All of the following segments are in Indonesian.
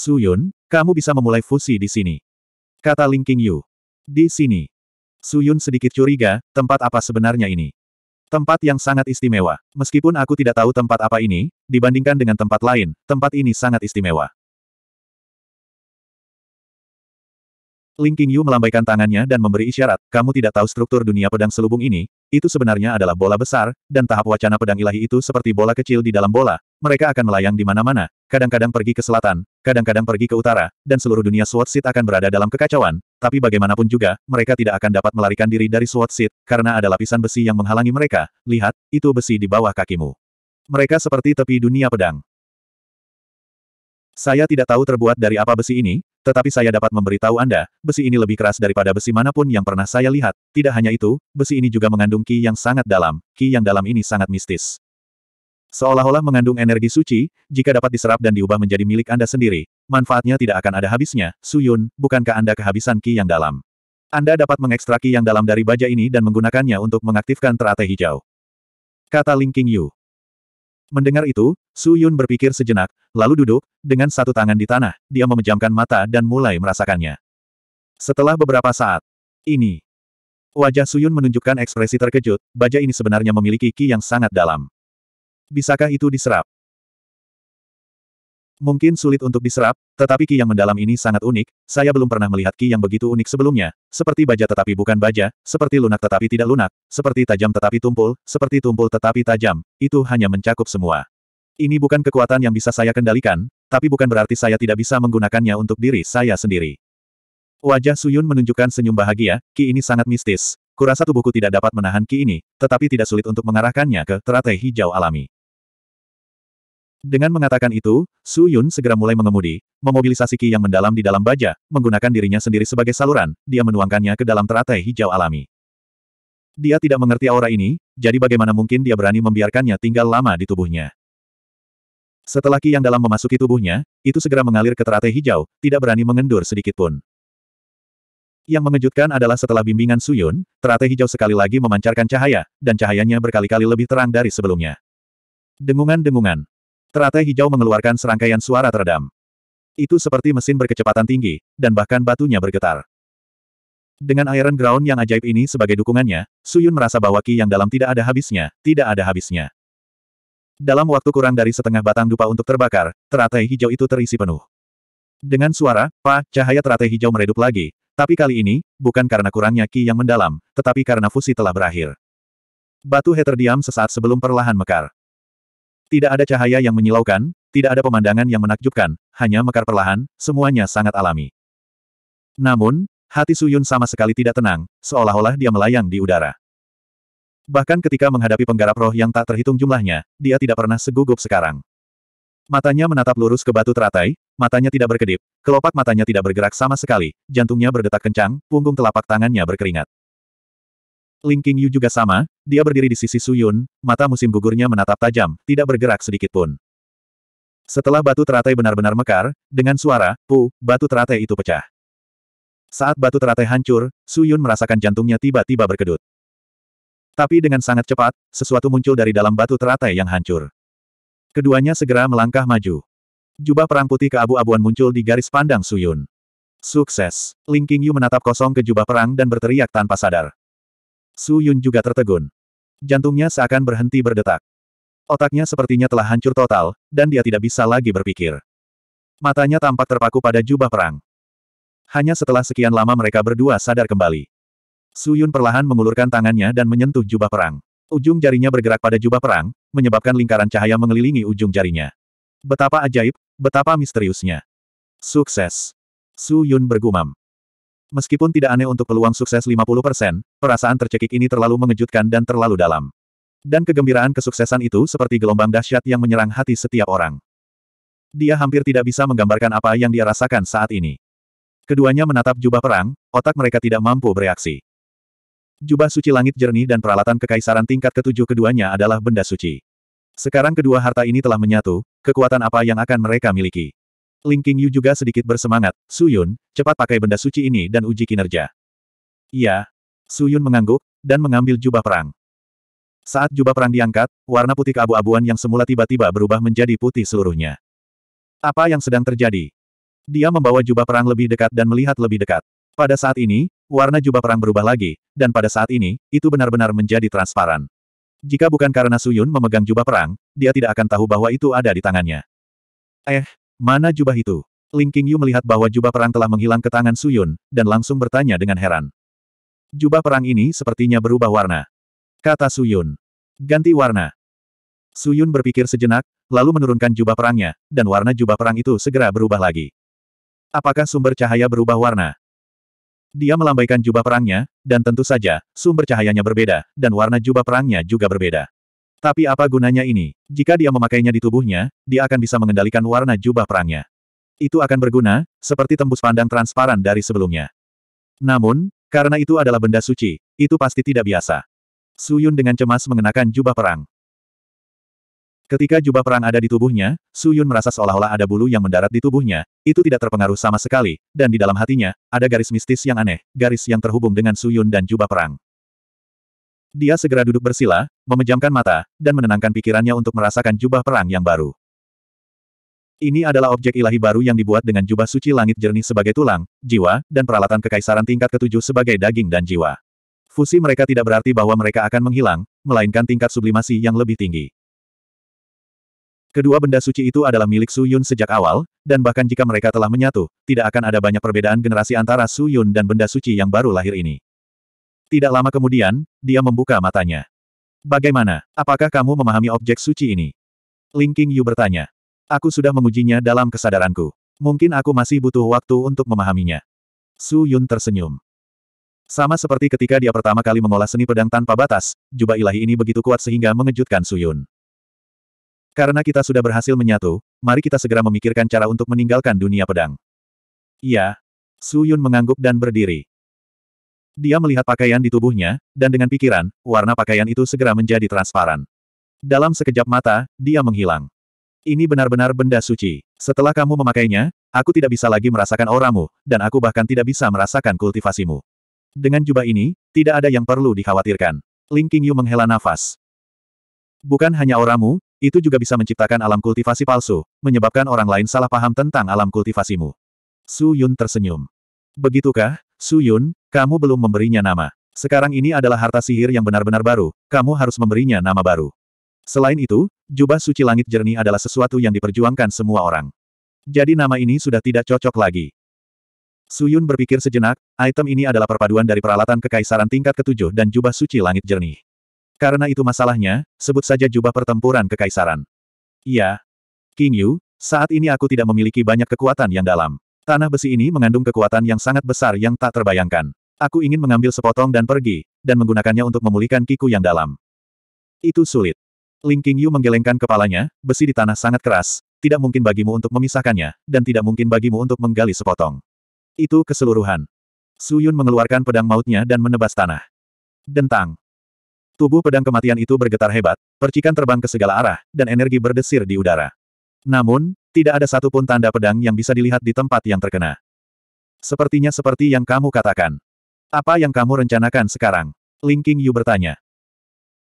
Su Yun, kamu bisa memulai fusi di sini. Kata Ling King Yu. Di sini. Su Yun sedikit curiga, tempat apa sebenarnya ini? Tempat yang sangat istimewa. Meskipun aku tidak tahu tempat apa ini, dibandingkan dengan tempat lain, tempat ini sangat istimewa. Ling Qingyu melambaikan tangannya dan memberi isyarat, kamu tidak tahu struktur dunia pedang selubung ini, itu sebenarnya adalah bola besar, dan tahap wacana pedang ilahi itu seperti bola kecil di dalam bola, mereka akan melayang di mana-mana, kadang-kadang pergi ke selatan, kadang-kadang pergi ke utara, dan seluruh dunia Sword Seed akan berada dalam kekacauan, tapi bagaimanapun juga, mereka tidak akan dapat melarikan diri dari Sword Seed, karena ada lapisan besi yang menghalangi mereka, lihat, itu besi di bawah kakimu. Mereka seperti tepi dunia pedang. Saya tidak tahu terbuat dari apa besi ini, tetapi saya dapat memberitahu Anda, besi ini lebih keras daripada besi manapun yang pernah saya lihat. Tidak hanya itu, besi ini juga mengandung ki yang sangat dalam, ki yang dalam ini sangat mistis. Seolah-olah mengandung energi suci, jika dapat diserap dan diubah menjadi milik Anda sendiri, manfaatnya tidak akan ada habisnya. Suyun, bukankah Anda kehabisan ki yang dalam? Anda dapat mengekstrak yang dalam dari baja ini dan menggunakannya untuk mengaktifkan teratai hijau. Kata Ling Qingyu. Mendengar itu, Su Yun berpikir sejenak, lalu duduk, dengan satu tangan di tanah, dia memejamkan mata dan mulai merasakannya. Setelah beberapa saat, ini. Wajah Su Yun menunjukkan ekspresi terkejut, baja ini sebenarnya memiliki ki yang sangat dalam. Bisakah itu diserap? Mungkin sulit untuk diserap, tetapi ki yang mendalam ini sangat unik, saya belum pernah melihat ki yang begitu unik sebelumnya, seperti baja tetapi bukan baja, seperti lunak tetapi tidak lunak, seperti tajam tetapi tumpul, seperti tumpul tetapi tajam, itu hanya mencakup semua. Ini bukan kekuatan yang bisa saya kendalikan, tapi bukan berarti saya tidak bisa menggunakannya untuk diri saya sendiri. Wajah Suyun menunjukkan senyum bahagia, ki ini sangat mistis. Kurasa tubuhku tidak dapat menahan ki ini, tetapi tidak sulit untuk mengarahkannya ke teratai hijau alami. Dengan mengatakan itu, Su Yun segera mulai mengemudi, memobilisasi ki yang mendalam di dalam baja, menggunakan dirinya sendiri sebagai saluran, dia menuangkannya ke dalam teratai hijau alami. Dia tidak mengerti aura ini, jadi bagaimana mungkin dia berani membiarkannya tinggal lama di tubuhnya. Setelah ki yang dalam memasuki tubuhnya, itu segera mengalir ke teratai hijau, tidak berani mengendur sedikitpun. Yang mengejutkan adalah setelah bimbingan Su Yun, teratai hijau sekali lagi memancarkan cahaya, dan cahayanya berkali-kali lebih terang dari sebelumnya. Dengungan-dengungan, Teratai hijau mengeluarkan serangkaian suara teredam. Itu seperti mesin berkecepatan tinggi, dan bahkan batunya bergetar. Dengan Iron Ground yang ajaib ini sebagai dukungannya, Suyun merasa bahwa Ki yang dalam tidak ada habisnya, tidak ada habisnya. Dalam waktu kurang dari setengah batang dupa untuk terbakar, teratai hijau itu terisi penuh. Dengan suara, pa, cahaya teratai hijau meredup lagi, tapi kali ini, bukan karena kurangnya Ki yang mendalam, tetapi karena fusi telah berakhir. Batu He terdiam sesaat sebelum perlahan mekar. Tidak ada cahaya yang menyilaukan, tidak ada pemandangan yang menakjubkan, hanya mekar perlahan, semuanya sangat alami. Namun, hati Suyun sama sekali tidak tenang, seolah-olah dia melayang di udara. Bahkan ketika menghadapi penggarap roh yang tak terhitung jumlahnya, dia tidak pernah segugup sekarang. Matanya menatap lurus ke batu teratai, matanya tidak berkedip, kelopak matanya tidak bergerak sama sekali, jantungnya berdetak kencang, punggung telapak tangannya berkeringat. Ling Qingyu juga sama, dia berdiri di sisi Suyun, mata musim gugurnya menatap tajam, tidak bergerak sedikit pun. Setelah batu teratai benar-benar mekar, dengan suara, pu, batu teratai itu pecah. Saat batu teratai hancur, Suyun merasakan jantungnya tiba-tiba berkedut. Tapi dengan sangat cepat, sesuatu muncul dari dalam batu teratai yang hancur. Keduanya segera melangkah maju. Jubah perang putih keabu-abuan muncul di garis pandang Suyun. Sukses! Ling Qingyu menatap kosong ke jubah perang dan berteriak tanpa sadar. Su Yun juga tertegun. Jantungnya seakan berhenti berdetak. Otaknya sepertinya telah hancur total, dan dia tidak bisa lagi berpikir. Matanya tampak terpaku pada jubah perang. Hanya setelah sekian lama mereka berdua sadar kembali. Su Yun perlahan mengulurkan tangannya dan menyentuh jubah perang. Ujung jarinya bergerak pada jubah perang, menyebabkan lingkaran cahaya mengelilingi ujung jarinya. Betapa ajaib, betapa misteriusnya. Sukses. Su Yun bergumam. Meskipun tidak aneh untuk peluang sukses 50%, perasaan tercekik ini terlalu mengejutkan dan terlalu dalam. Dan kegembiraan kesuksesan itu seperti gelombang dahsyat yang menyerang hati setiap orang. Dia hampir tidak bisa menggambarkan apa yang dia rasakan saat ini. Keduanya menatap jubah perang, otak mereka tidak mampu bereaksi. Jubah suci langit jernih dan peralatan kekaisaran tingkat ketujuh keduanya adalah benda suci. Sekarang kedua harta ini telah menyatu, kekuatan apa yang akan mereka miliki? Ling Qingyu juga sedikit bersemangat. Su Yun, cepat pakai benda suci ini dan uji kinerja. Iya. Yun mengangguk, dan mengambil jubah perang. Saat jubah perang diangkat, warna putih abu abuan yang semula tiba-tiba berubah menjadi putih seluruhnya. Apa yang sedang terjadi? Dia membawa jubah perang lebih dekat dan melihat lebih dekat. Pada saat ini, warna jubah perang berubah lagi, dan pada saat ini, itu benar-benar menjadi transparan. Jika bukan karena Suyun memegang jubah perang, dia tidak akan tahu bahwa itu ada di tangannya. Eh, Mana jubah itu? Ling Qingyu melihat bahwa jubah perang telah menghilang ke tangan Suyun, dan langsung bertanya dengan heran. Jubah perang ini sepertinya berubah warna. Kata Suyun. Ganti warna. Suyun berpikir sejenak, lalu menurunkan jubah perangnya, dan warna jubah perang itu segera berubah lagi. Apakah sumber cahaya berubah warna? Dia melambaikan jubah perangnya, dan tentu saja, sumber cahayanya berbeda, dan warna jubah perangnya juga berbeda. Tapi apa gunanya ini? Jika dia memakainya di tubuhnya, dia akan bisa mengendalikan warna jubah perangnya. Itu akan berguna, seperti tembus pandang transparan dari sebelumnya. Namun, karena itu adalah benda suci, itu pasti tidak biasa. Suyun dengan cemas mengenakan jubah perang. Ketika jubah perang ada di tubuhnya, Suyun merasa seolah-olah ada bulu yang mendarat di tubuhnya, itu tidak terpengaruh sama sekali, dan di dalam hatinya, ada garis mistis yang aneh, garis yang terhubung dengan Suyun dan jubah perang. Dia segera duduk bersila, memejamkan mata, dan menenangkan pikirannya untuk merasakan jubah perang yang baru. Ini adalah objek ilahi baru yang dibuat dengan jubah suci langit jernih sebagai tulang, jiwa, dan peralatan kekaisaran tingkat ketujuh sebagai daging dan jiwa. Fusi mereka tidak berarti bahwa mereka akan menghilang, melainkan tingkat sublimasi yang lebih tinggi. Kedua benda suci itu adalah milik Su Yun sejak awal, dan bahkan jika mereka telah menyatu, tidak akan ada banyak perbedaan generasi antara Su Yun dan benda suci yang baru lahir ini. Tidak lama kemudian, dia membuka matanya. Bagaimana? Apakah kamu memahami objek suci ini? Ling Yu bertanya. Aku sudah mengujinya dalam kesadaranku. Mungkin aku masih butuh waktu untuk memahaminya. Su Yun tersenyum. Sama seperti ketika dia pertama kali mengolah seni pedang tanpa batas, jubah ilahi ini begitu kuat sehingga mengejutkan Su Yun. Karena kita sudah berhasil menyatu, mari kita segera memikirkan cara untuk meninggalkan dunia pedang. Iya. Su Yun mengangguk dan berdiri. Dia melihat pakaian di tubuhnya, dan dengan pikiran, warna pakaian itu segera menjadi transparan. Dalam sekejap mata, dia menghilang. Ini benar-benar benda suci. Setelah kamu memakainya, aku tidak bisa lagi merasakan auramu, dan aku bahkan tidak bisa merasakan kultivasimu. Dengan jubah ini, tidak ada yang perlu dikhawatirkan. Ling Qingyu menghela nafas. Bukan hanya auramu, itu juga bisa menciptakan alam kultivasi palsu, menyebabkan orang lain salah paham tentang alam kultivasimu. Su Yun tersenyum. Begitukah, Su Yun, kamu belum memberinya nama. Sekarang ini adalah harta sihir yang benar-benar baru, kamu harus memberinya nama baru. Selain itu, jubah suci langit jernih adalah sesuatu yang diperjuangkan semua orang. Jadi nama ini sudah tidak cocok lagi. Su Yun berpikir sejenak, item ini adalah perpaduan dari peralatan kekaisaran tingkat ketujuh dan jubah suci langit jernih. Karena itu masalahnya, sebut saja jubah pertempuran kekaisaran. Iya. King Yu, saat ini aku tidak memiliki banyak kekuatan yang dalam. Tanah besi ini mengandung kekuatan yang sangat besar yang tak terbayangkan. Aku ingin mengambil sepotong dan pergi, dan menggunakannya untuk memulihkan kiku yang dalam. Itu sulit. Ling Qingyu menggelengkan kepalanya, besi di tanah sangat keras, tidak mungkin bagimu untuk memisahkannya, dan tidak mungkin bagimu untuk menggali sepotong. Itu keseluruhan. Su Yun mengeluarkan pedang mautnya dan menebas tanah. Dentang. Tubuh pedang kematian itu bergetar hebat, percikan terbang ke segala arah, dan energi berdesir di udara. Namun, tidak ada satupun tanda pedang yang bisa dilihat di tempat yang terkena. Sepertinya seperti yang kamu katakan. Apa yang kamu rencanakan sekarang? Ling King Yu bertanya.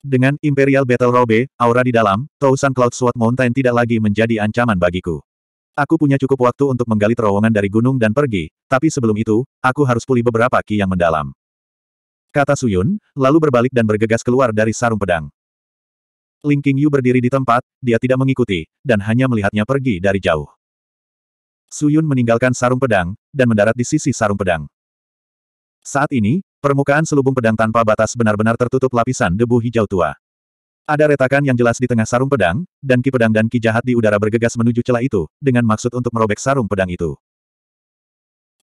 Dengan Imperial Battle Robe, aura di dalam, Tousan Cloud Sword Mountain tidak lagi menjadi ancaman bagiku. Aku punya cukup waktu untuk menggali terowongan dari gunung dan pergi, tapi sebelum itu, aku harus pulih beberapa ki yang mendalam. Kata Suyun, lalu berbalik dan bergegas keluar dari sarung pedang. Ling Qingyu berdiri di tempat, dia tidak mengikuti, dan hanya melihatnya pergi dari jauh. Su Yun meninggalkan sarung pedang, dan mendarat di sisi sarung pedang. Saat ini, permukaan selubung pedang tanpa batas benar-benar tertutup lapisan debu hijau tua. Ada retakan yang jelas di tengah sarung pedang, dan ki pedang dan ki jahat di udara bergegas menuju celah itu, dengan maksud untuk merobek sarung pedang itu.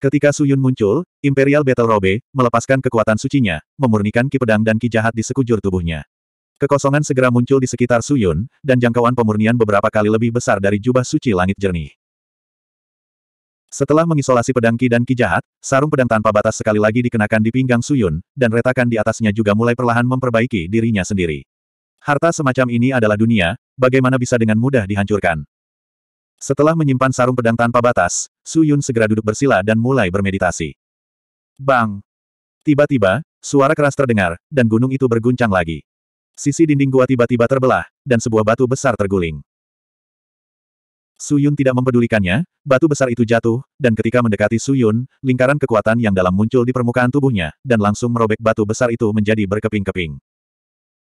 Ketika Su Yun muncul, Imperial Battle Robe melepaskan kekuatan sucinya, memurnikan ki pedang dan ki jahat di sekujur tubuhnya. Kekosongan segera muncul di sekitar Suyun, dan jangkauan pemurnian beberapa kali lebih besar dari jubah suci langit jernih. Setelah mengisolasi pedang Ki dan Ki jahat, sarung pedang tanpa batas sekali lagi dikenakan di pinggang Suyun, dan retakan di atasnya juga mulai perlahan memperbaiki dirinya sendiri. Harta semacam ini adalah dunia, bagaimana bisa dengan mudah dihancurkan. Setelah menyimpan sarung pedang tanpa batas, Suyun segera duduk bersila dan mulai bermeditasi. Bang! Tiba-tiba, suara keras terdengar, dan gunung itu berguncang lagi. Sisi dinding gua tiba-tiba terbelah, dan sebuah batu besar terguling. Suyun tidak mempedulikannya, batu besar itu jatuh, dan ketika mendekati Suyun, lingkaran kekuatan yang dalam muncul di permukaan tubuhnya, dan langsung merobek batu besar itu menjadi berkeping-keping.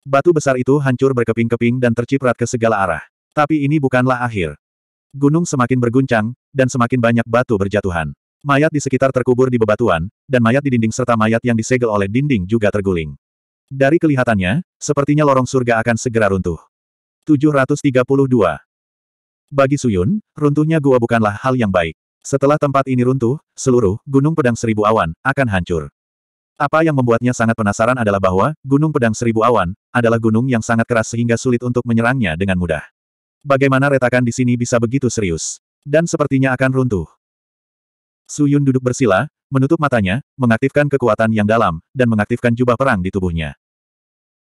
Batu besar itu hancur berkeping-keping dan terciprat ke segala arah. Tapi ini bukanlah akhir. Gunung semakin berguncang, dan semakin banyak batu berjatuhan. Mayat di sekitar terkubur di bebatuan, dan mayat di dinding serta mayat yang disegel oleh dinding juga terguling. Dari kelihatannya, sepertinya lorong surga akan segera runtuh. 732. Bagi Suyun, runtuhnya gua bukanlah hal yang baik. Setelah tempat ini runtuh, seluruh Gunung Pedang Seribu Awan akan hancur. Apa yang membuatnya sangat penasaran adalah bahwa Gunung Pedang Seribu Awan adalah gunung yang sangat keras sehingga sulit untuk menyerangnya dengan mudah. Bagaimana retakan di sini bisa begitu serius? Dan sepertinya akan runtuh. Suyun duduk bersila, menutup matanya, mengaktifkan kekuatan yang dalam, dan mengaktifkan jubah perang di tubuhnya.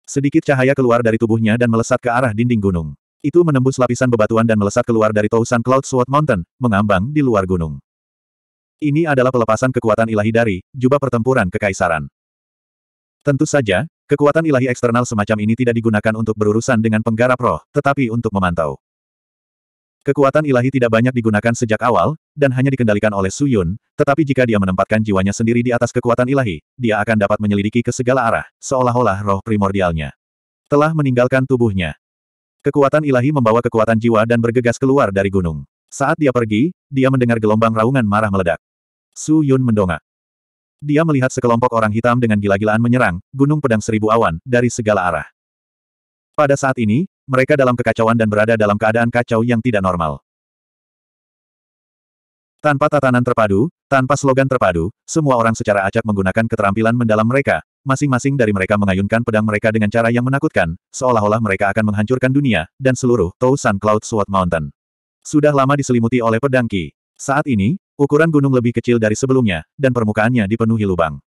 Sedikit cahaya keluar dari tubuhnya dan melesat ke arah dinding gunung. Itu menembus lapisan bebatuan dan melesat keluar dari Tausan Cloud Sword Mountain, mengambang di luar gunung. Ini adalah pelepasan kekuatan ilahi dari jubah pertempuran kekaisaran. Tentu saja, kekuatan ilahi eksternal semacam ini tidak digunakan untuk berurusan dengan penggarap roh, tetapi untuk memantau. Kekuatan ilahi tidak banyak digunakan sejak awal, dan hanya dikendalikan oleh Su Yun, tetapi jika dia menempatkan jiwanya sendiri di atas kekuatan ilahi, dia akan dapat menyelidiki ke segala arah, seolah-olah roh primordialnya telah meninggalkan tubuhnya. Kekuatan ilahi membawa kekuatan jiwa dan bergegas keluar dari gunung. Saat dia pergi, dia mendengar gelombang raungan marah meledak. Su Yun mendongak. Dia melihat sekelompok orang hitam dengan gila-gilaan menyerang, gunung pedang seribu awan, dari segala arah. Pada saat ini, mereka dalam kekacauan dan berada dalam keadaan kacau yang tidak normal. Tanpa tatanan terpadu, tanpa slogan terpadu, semua orang secara acak menggunakan keterampilan mendalam mereka, masing-masing dari mereka mengayunkan pedang mereka dengan cara yang menakutkan, seolah-olah mereka akan menghancurkan dunia, dan seluruh Tau Sun Cloud Sword Mountain. Sudah lama diselimuti oleh pedang Ki. Saat ini, ukuran gunung lebih kecil dari sebelumnya, dan permukaannya dipenuhi lubang.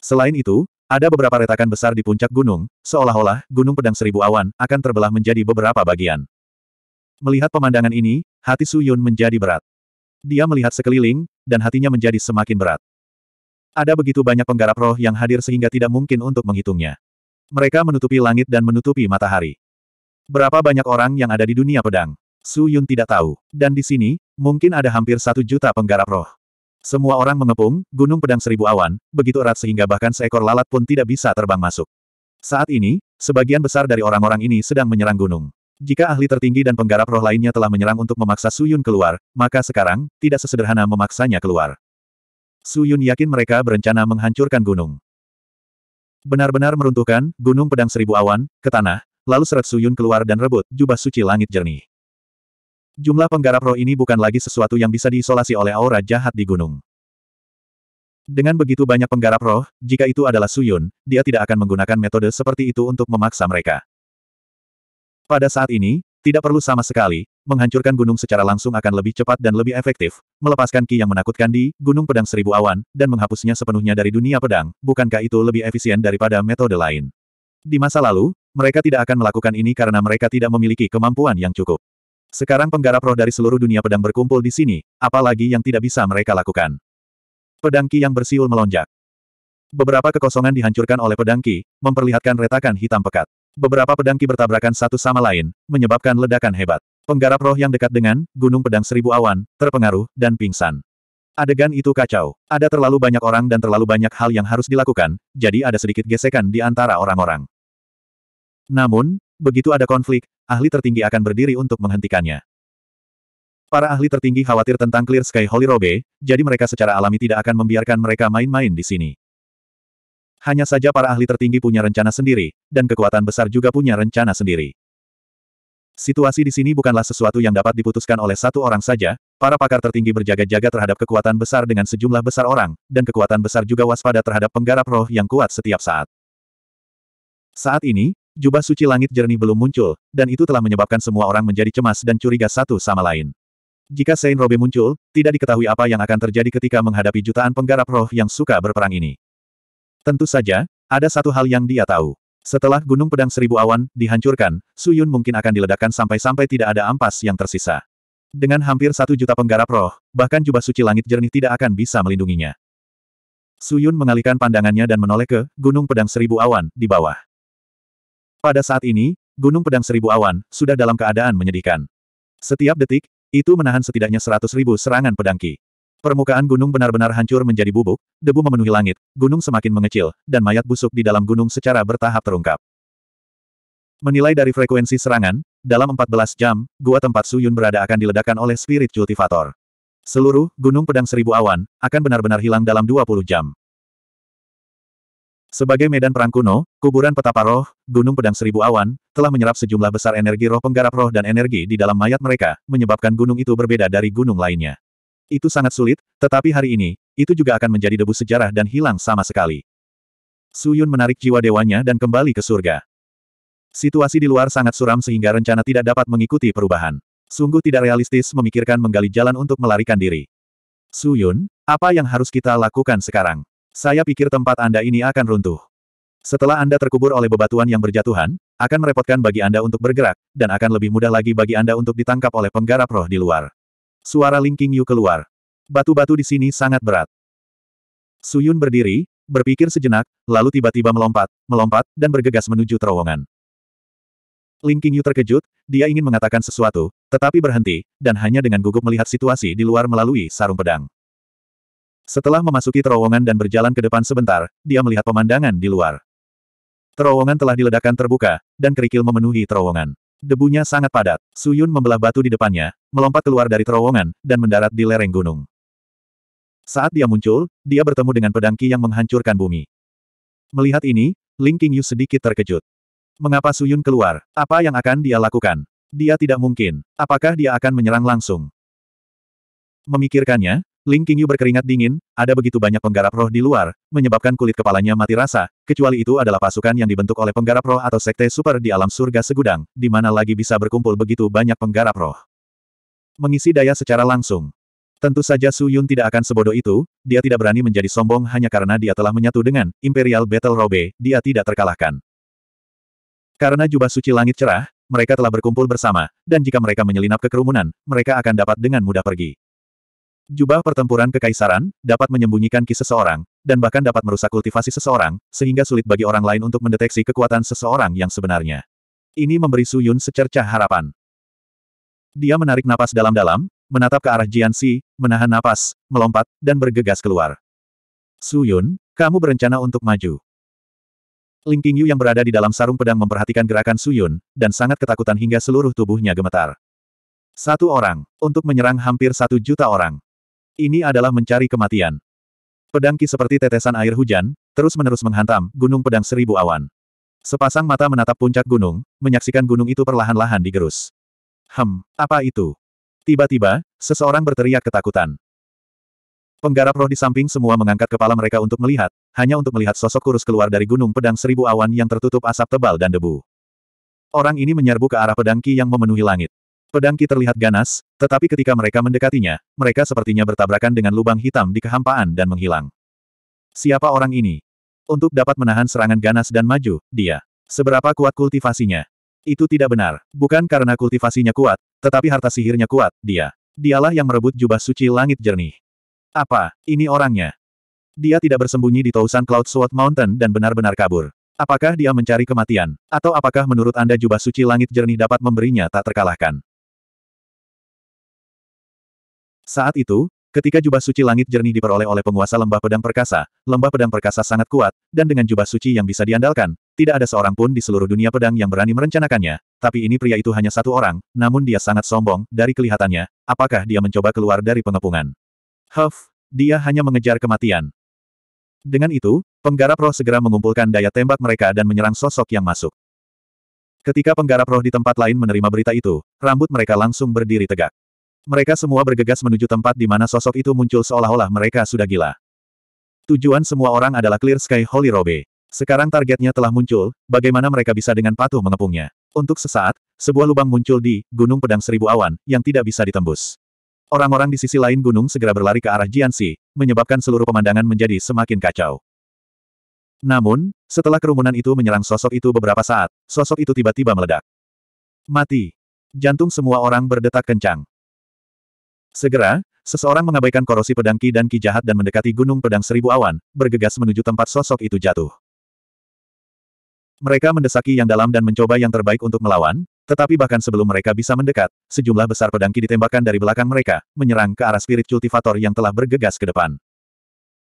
Selain itu, ada beberapa retakan besar di puncak gunung, seolah-olah gunung pedang seribu awan akan terbelah menjadi beberapa bagian. Melihat pemandangan ini, hati Su Yun menjadi berat. Dia melihat sekeliling, dan hatinya menjadi semakin berat. Ada begitu banyak penggarap roh yang hadir sehingga tidak mungkin untuk menghitungnya. Mereka menutupi langit dan menutupi matahari. Berapa banyak orang yang ada di dunia pedang? Su Yun tidak tahu. Dan di sini, mungkin ada hampir satu juta penggarap roh. Semua orang mengepung, gunung pedang seribu awan, begitu erat sehingga bahkan seekor lalat pun tidak bisa terbang masuk. Saat ini, sebagian besar dari orang-orang ini sedang menyerang gunung. Jika ahli tertinggi dan penggarap roh lainnya telah menyerang untuk memaksa Suyun keluar, maka sekarang, tidak sesederhana memaksanya keluar. Suyun yakin mereka berencana menghancurkan gunung. Benar-benar meruntuhkan, gunung pedang seribu awan, ke tanah, lalu seret Suyun keluar dan rebut jubah suci langit jernih jumlah penggarap roh ini bukan lagi sesuatu yang bisa diisolasi oleh aura jahat di gunung. Dengan begitu banyak penggarap roh, jika itu adalah Suyun, dia tidak akan menggunakan metode seperti itu untuk memaksa mereka. Pada saat ini, tidak perlu sama sekali, menghancurkan gunung secara langsung akan lebih cepat dan lebih efektif, melepaskan ki yang menakutkan di Gunung Pedang Seribu Awan, dan menghapusnya sepenuhnya dari dunia pedang, bukankah itu lebih efisien daripada metode lain? Di masa lalu, mereka tidak akan melakukan ini karena mereka tidak memiliki kemampuan yang cukup. Sekarang penggarap roh dari seluruh dunia pedang berkumpul di sini, apalagi yang tidak bisa mereka lakukan. Pedangki yang bersiul melonjak. Beberapa kekosongan dihancurkan oleh pedangki, memperlihatkan retakan hitam pekat. Beberapa pedangki bertabrakan satu sama lain, menyebabkan ledakan hebat. Penggarap roh yang dekat dengan Gunung Pedang Seribu Awan, terpengaruh, dan pingsan. Adegan itu kacau. Ada terlalu banyak orang dan terlalu banyak hal yang harus dilakukan, jadi ada sedikit gesekan di antara orang-orang. Namun, Begitu ada konflik, ahli tertinggi akan berdiri untuk menghentikannya. Para ahli tertinggi khawatir tentang Clear Sky Holy Robe, jadi mereka secara alami tidak akan membiarkan mereka main-main di sini. Hanya saja para ahli tertinggi punya rencana sendiri, dan kekuatan besar juga punya rencana sendiri. Situasi di sini bukanlah sesuatu yang dapat diputuskan oleh satu orang saja, para pakar tertinggi berjaga-jaga terhadap kekuatan besar dengan sejumlah besar orang, dan kekuatan besar juga waspada terhadap penggarap roh yang kuat setiap saat. Saat ini, jubah suci langit jernih belum muncul, dan itu telah menyebabkan semua orang menjadi cemas dan curiga satu sama lain. Jika Saint Robe muncul, tidak diketahui apa yang akan terjadi ketika menghadapi jutaan penggarap roh yang suka berperang ini. Tentu saja, ada satu hal yang dia tahu. Setelah Gunung Pedang Seribu Awan dihancurkan, Su Yun mungkin akan diledakkan sampai-sampai tidak ada ampas yang tersisa. Dengan hampir satu juta penggarap roh, bahkan jubah suci langit jernih tidak akan bisa melindunginya. Su Yun mengalihkan pandangannya dan menoleh ke Gunung Pedang Seribu Awan di bawah. Pada saat ini, Gunung Pedang Seribu Awan sudah dalam keadaan menyedihkan. Setiap detik, itu menahan setidaknya seratus ribu serangan pedangki. Permukaan gunung benar-benar hancur menjadi bubuk, debu memenuhi langit, gunung semakin mengecil, dan mayat busuk di dalam gunung secara bertahap terungkap. Menilai dari frekuensi serangan, dalam 14 jam, gua tempat Suyun berada akan diledakkan oleh Spirit Cultivator. Seluruh Gunung Pedang Seribu Awan akan benar-benar hilang dalam 20 jam. Sebagai medan perang kuno, kuburan petapa roh, Gunung Pedang Seribu Awan, telah menyerap sejumlah besar energi roh penggarap roh dan energi di dalam mayat mereka, menyebabkan gunung itu berbeda dari gunung lainnya. Itu sangat sulit, tetapi hari ini, itu juga akan menjadi debu sejarah dan hilang sama sekali. Suyun menarik jiwa dewanya dan kembali ke surga. Situasi di luar sangat suram sehingga rencana tidak dapat mengikuti perubahan. Sungguh tidak realistis memikirkan menggali jalan untuk melarikan diri. Suyun, apa yang harus kita lakukan sekarang? Saya pikir tempat Anda ini akan runtuh. Setelah Anda terkubur oleh bebatuan yang berjatuhan, akan merepotkan bagi Anda untuk bergerak, dan akan lebih mudah lagi bagi Anda untuk ditangkap oleh penggarap roh di luar. Suara Ling King Yu keluar. Batu-batu di sini sangat berat. Suyun berdiri, berpikir sejenak, lalu tiba-tiba melompat, melompat, dan bergegas menuju terowongan. Ling King Yu terkejut, dia ingin mengatakan sesuatu, tetapi berhenti, dan hanya dengan gugup melihat situasi di luar melalui sarung pedang. Setelah memasuki terowongan dan berjalan ke depan sebentar, dia melihat pemandangan di luar. Terowongan telah diledakkan terbuka, dan kerikil memenuhi terowongan. Debunya sangat padat. Suyun membelah batu di depannya, melompat keluar dari terowongan, dan mendarat di lereng gunung. Saat dia muncul, dia bertemu dengan pedangki yang menghancurkan bumi. Melihat ini, Ling Qingyu sedikit terkejut. Mengapa Suyun keluar? Apa yang akan dia lakukan? Dia tidak mungkin. Apakah dia akan menyerang langsung? Memikirkannya, Ling Qingyu berkeringat dingin, ada begitu banyak penggarap roh di luar, menyebabkan kulit kepalanya mati rasa, kecuali itu adalah pasukan yang dibentuk oleh penggarap roh atau sekte super di alam surga segudang, di mana lagi bisa berkumpul begitu banyak penggarap roh. Mengisi daya secara langsung. Tentu saja Su Yun tidak akan sebodoh itu, dia tidak berani menjadi sombong hanya karena dia telah menyatu dengan Imperial Battle Robe, dia tidak terkalahkan. Karena jubah suci langit cerah, mereka telah berkumpul bersama, dan jika mereka menyelinap ke kerumunan, mereka akan dapat dengan mudah pergi. Jubah pertempuran kekaisaran dapat menyembunyikan ki seseorang, dan bahkan dapat merusak kultivasi seseorang, sehingga sulit bagi orang lain untuk mendeteksi kekuatan seseorang yang sebenarnya. Ini memberi Su Yun secercah harapan. Dia menarik napas dalam-dalam, menatap ke arah Jian Xi, menahan napas, melompat, dan bergegas keluar. Su Yun, kamu berencana untuk maju. Ling Qingyu yang berada di dalam sarung pedang memperhatikan gerakan Su Yun, dan sangat ketakutan hingga seluruh tubuhnya gemetar. Satu orang, untuk menyerang hampir satu juta orang. Ini adalah mencari kematian. Pedangki seperti tetesan air hujan, terus-menerus menghantam gunung pedang seribu awan. Sepasang mata menatap puncak gunung, menyaksikan gunung itu perlahan-lahan digerus. Hem, apa itu? Tiba-tiba, seseorang berteriak ketakutan. Penggarap roh di samping semua mengangkat kepala mereka untuk melihat, hanya untuk melihat sosok kurus keluar dari gunung pedang seribu awan yang tertutup asap tebal dan debu. Orang ini menyerbu ke arah pedangki yang memenuhi langit. Pedang Ki terlihat ganas, tetapi ketika mereka mendekatinya, mereka sepertinya bertabrakan dengan lubang hitam di kehampaan dan menghilang. Siapa orang ini? Untuk dapat menahan serangan ganas dan maju, dia. Seberapa kuat kultivasinya? Itu tidak benar. Bukan karena kultivasinya kuat, tetapi harta sihirnya kuat, dia. Dialah yang merebut jubah suci langit jernih. Apa, ini orangnya? Dia tidak bersembunyi di Tausan Cloud Sword Mountain dan benar-benar kabur. Apakah dia mencari kematian? Atau apakah menurut Anda jubah suci langit jernih dapat memberinya tak terkalahkan? Saat itu, ketika jubah suci langit jernih diperoleh oleh penguasa lembah pedang perkasa, lembah pedang perkasa sangat kuat, dan dengan jubah suci yang bisa diandalkan, tidak ada seorang pun di seluruh dunia pedang yang berani merencanakannya, tapi ini pria itu hanya satu orang, namun dia sangat sombong, dari kelihatannya, apakah dia mencoba keluar dari pengepungan. Huff, dia hanya mengejar kematian. Dengan itu, penggarap roh segera mengumpulkan daya tembak mereka dan menyerang sosok yang masuk. Ketika penggarap roh di tempat lain menerima berita itu, rambut mereka langsung berdiri tegak. Mereka semua bergegas menuju tempat di mana sosok itu muncul seolah-olah mereka sudah gila. Tujuan semua orang adalah Clear Sky Holy Robe. Sekarang targetnya telah muncul, bagaimana mereka bisa dengan patuh mengepungnya. Untuk sesaat, sebuah lubang muncul di Gunung Pedang Seribu Awan, yang tidak bisa ditembus. Orang-orang di sisi lain gunung segera berlari ke arah Jiansi, menyebabkan seluruh pemandangan menjadi semakin kacau. Namun, setelah kerumunan itu menyerang sosok itu beberapa saat, sosok itu tiba-tiba meledak. Mati. Jantung semua orang berdetak kencang. Segera, seseorang mengabaikan korosi pedang Ki dan Ki jahat dan mendekati gunung pedang seribu awan, bergegas menuju tempat sosok itu jatuh. Mereka mendesaki yang dalam dan mencoba yang terbaik untuk melawan, tetapi bahkan sebelum mereka bisa mendekat, sejumlah besar pedang Ki ditembakkan dari belakang mereka, menyerang ke arah spirit kultivator yang telah bergegas ke depan.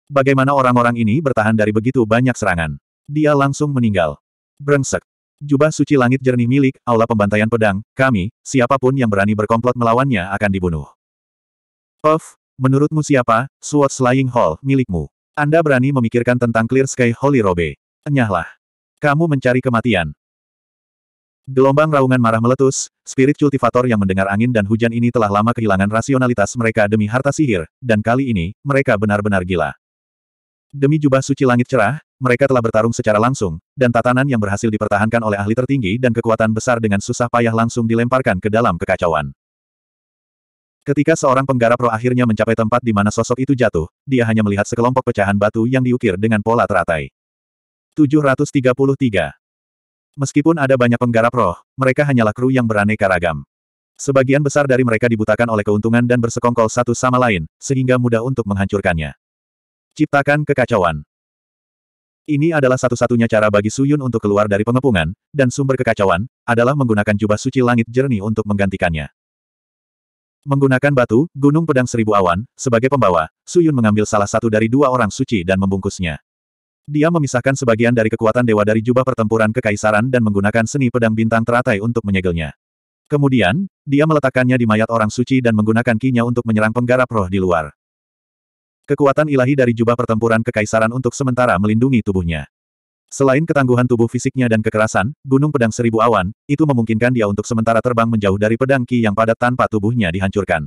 Bagaimana orang-orang ini bertahan dari begitu banyak serangan? Dia langsung meninggal. Brengsek. Jubah suci langit jernih milik, aula pembantaian pedang, kami, siapapun yang berani berkomplot melawannya akan dibunuh. Of, menurutmu siapa, Sword Slaying Hall, milikmu? Anda berani memikirkan tentang Clear Sky Holy Robe. Enyahlah. Kamu mencari kematian. Gelombang raungan marah meletus, spirit cultivator yang mendengar angin dan hujan ini telah lama kehilangan rasionalitas mereka demi harta sihir, dan kali ini, mereka benar-benar gila. Demi jubah suci langit cerah, mereka telah bertarung secara langsung, dan tatanan yang berhasil dipertahankan oleh ahli tertinggi dan kekuatan besar dengan susah payah langsung dilemparkan ke dalam kekacauan. Ketika seorang penggarap roh akhirnya mencapai tempat di mana sosok itu jatuh, dia hanya melihat sekelompok pecahan batu yang diukir dengan pola teratai. 733 Meskipun ada banyak penggarap roh, mereka hanyalah kru yang beraneka ragam. Sebagian besar dari mereka dibutakan oleh keuntungan dan bersekongkol satu sama lain, sehingga mudah untuk menghancurkannya. Ciptakan kekacauan. Ini adalah satu-satunya cara bagi Suyun untuk keluar dari pengepungan, dan sumber kekacauan, adalah menggunakan jubah suci langit jernih untuk menggantikannya. Menggunakan batu, gunung pedang seribu awan, sebagai pembawa, Suyun mengambil salah satu dari dua orang suci dan membungkusnya. Dia memisahkan sebagian dari kekuatan dewa dari jubah pertempuran kekaisaran dan menggunakan seni pedang bintang teratai untuk menyegelnya. Kemudian, dia meletakkannya di mayat orang suci dan menggunakan kinya untuk menyerang penggarap roh di luar. Kekuatan ilahi dari jubah pertempuran kekaisaran untuk sementara melindungi tubuhnya. Selain ketangguhan tubuh fisiknya dan kekerasan, Gunung Pedang Seribu Awan, itu memungkinkan dia untuk sementara terbang menjauh dari pedang Ki yang padat tanpa tubuhnya dihancurkan.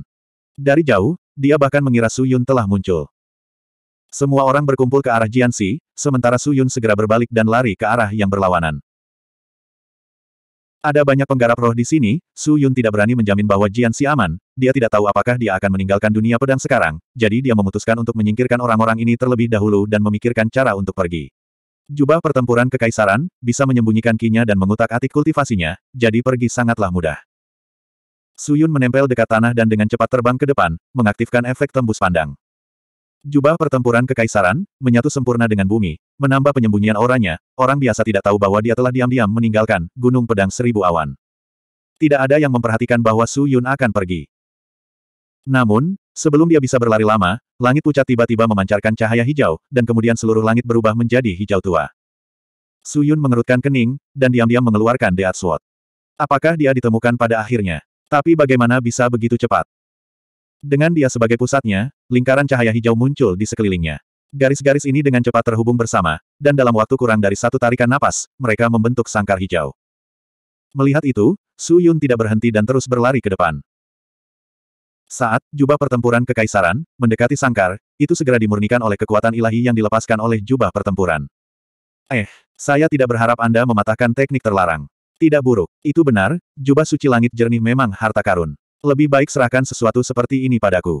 Dari jauh, dia bahkan mengira Su Yun telah muncul. Semua orang berkumpul ke arah Jiansi, sementara Su Yun segera berbalik dan lari ke arah yang berlawanan. Ada banyak penggarap roh di sini, Su Yun tidak berani menjamin bahwa Jiansi aman, dia tidak tahu apakah dia akan meninggalkan dunia pedang sekarang, jadi dia memutuskan untuk menyingkirkan orang-orang ini terlebih dahulu dan memikirkan cara untuk pergi. Jubah pertempuran kekaisaran, bisa menyembunyikan kinya dan mengutak-atik kultivasinya, jadi pergi sangatlah mudah. Suyun menempel dekat tanah dan dengan cepat terbang ke depan, mengaktifkan efek tembus pandang. Jubah pertempuran kekaisaran, menyatu sempurna dengan bumi, menambah penyembunyian orangnya. orang biasa tidak tahu bahwa dia telah diam-diam meninggalkan Gunung Pedang Seribu Awan. Tidak ada yang memperhatikan bahwa Suyun akan pergi. Namun, Sebelum dia bisa berlari lama, langit pucat tiba-tiba memancarkan cahaya hijau, dan kemudian seluruh langit berubah menjadi hijau tua. Su Yun mengerutkan kening, dan diam-diam mengeluarkan deat Sword. Apakah dia ditemukan pada akhirnya? Tapi bagaimana bisa begitu cepat? Dengan dia sebagai pusatnya, lingkaran cahaya hijau muncul di sekelilingnya. Garis-garis ini dengan cepat terhubung bersama, dan dalam waktu kurang dari satu tarikan napas, mereka membentuk sangkar hijau. Melihat itu, Su Yun tidak berhenti dan terus berlari ke depan. Saat jubah pertempuran kekaisaran mendekati sangkar, itu segera dimurnikan oleh kekuatan ilahi yang dilepaskan oleh jubah pertempuran. Eh, saya tidak berharap Anda mematahkan teknik terlarang. Tidak buruk, itu benar, jubah suci langit jernih memang harta karun. Lebih baik serahkan sesuatu seperti ini padaku.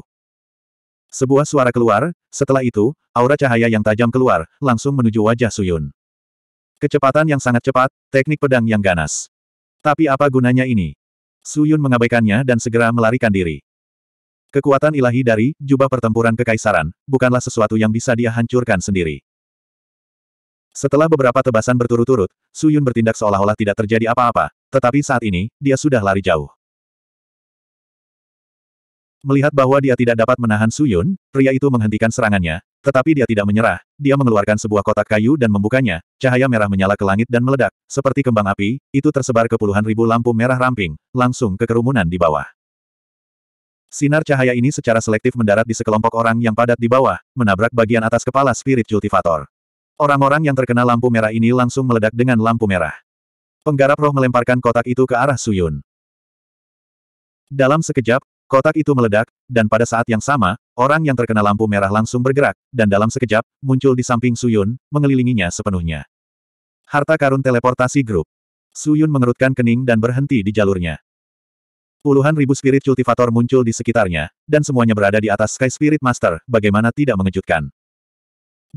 Sebuah suara keluar, setelah itu, aura cahaya yang tajam keluar, langsung menuju wajah Suyun. Kecepatan yang sangat cepat, teknik pedang yang ganas. Tapi apa gunanya ini? Suyun mengabaikannya dan segera melarikan diri. Kekuatan ilahi dari jubah pertempuran kekaisaran bukanlah sesuatu yang bisa dia hancurkan sendiri. Setelah beberapa tebasan berturut-turut, Su Yun bertindak seolah-olah tidak terjadi apa-apa, tetapi saat ini, dia sudah lari jauh. Melihat bahwa dia tidak dapat menahan Su Yun, pria itu menghentikan serangannya, tetapi dia tidak menyerah, dia mengeluarkan sebuah kotak kayu dan membukanya, cahaya merah menyala ke langit dan meledak, seperti kembang api, itu tersebar ke puluhan ribu lampu merah ramping, langsung ke kerumunan di bawah. Sinar cahaya ini secara selektif mendarat di sekelompok orang yang padat di bawah, menabrak bagian atas kepala spirit cultivator. Orang-orang yang terkena lampu merah ini langsung meledak dengan lampu merah. Penggarap roh melemparkan kotak itu ke arah Suyun. Dalam sekejap, kotak itu meledak, dan pada saat yang sama, orang yang terkena lampu merah langsung bergerak, dan dalam sekejap, muncul di samping Suyun, mengelilinginya sepenuhnya. Harta karun teleportasi grup. Suyun mengerutkan kening dan berhenti di jalurnya. Puluhan ribu spirit cultivator muncul di sekitarnya, dan semuanya berada di atas Sky Spirit Master, bagaimana tidak mengejutkan.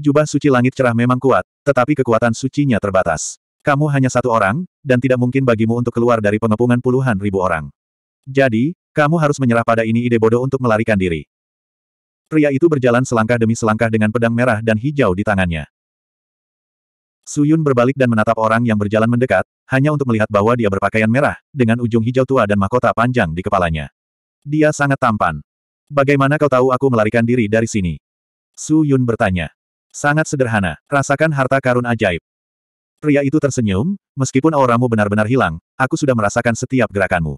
Jubah suci langit cerah memang kuat, tetapi kekuatan sucinya terbatas. Kamu hanya satu orang, dan tidak mungkin bagimu untuk keluar dari pengepungan puluhan ribu orang. Jadi, kamu harus menyerah pada ini ide bodoh untuk melarikan diri. Pria itu berjalan selangkah demi selangkah dengan pedang merah dan hijau di tangannya. Suyun berbalik dan menatap orang yang berjalan mendekat, hanya untuk melihat bahwa dia berpakaian merah, dengan ujung hijau tua dan mahkota panjang di kepalanya. Dia sangat tampan. Bagaimana kau tahu aku melarikan diri dari sini? Su Yun bertanya. Sangat sederhana, rasakan harta karun ajaib. Pria itu tersenyum, meskipun auramu benar-benar hilang, aku sudah merasakan setiap gerakanmu.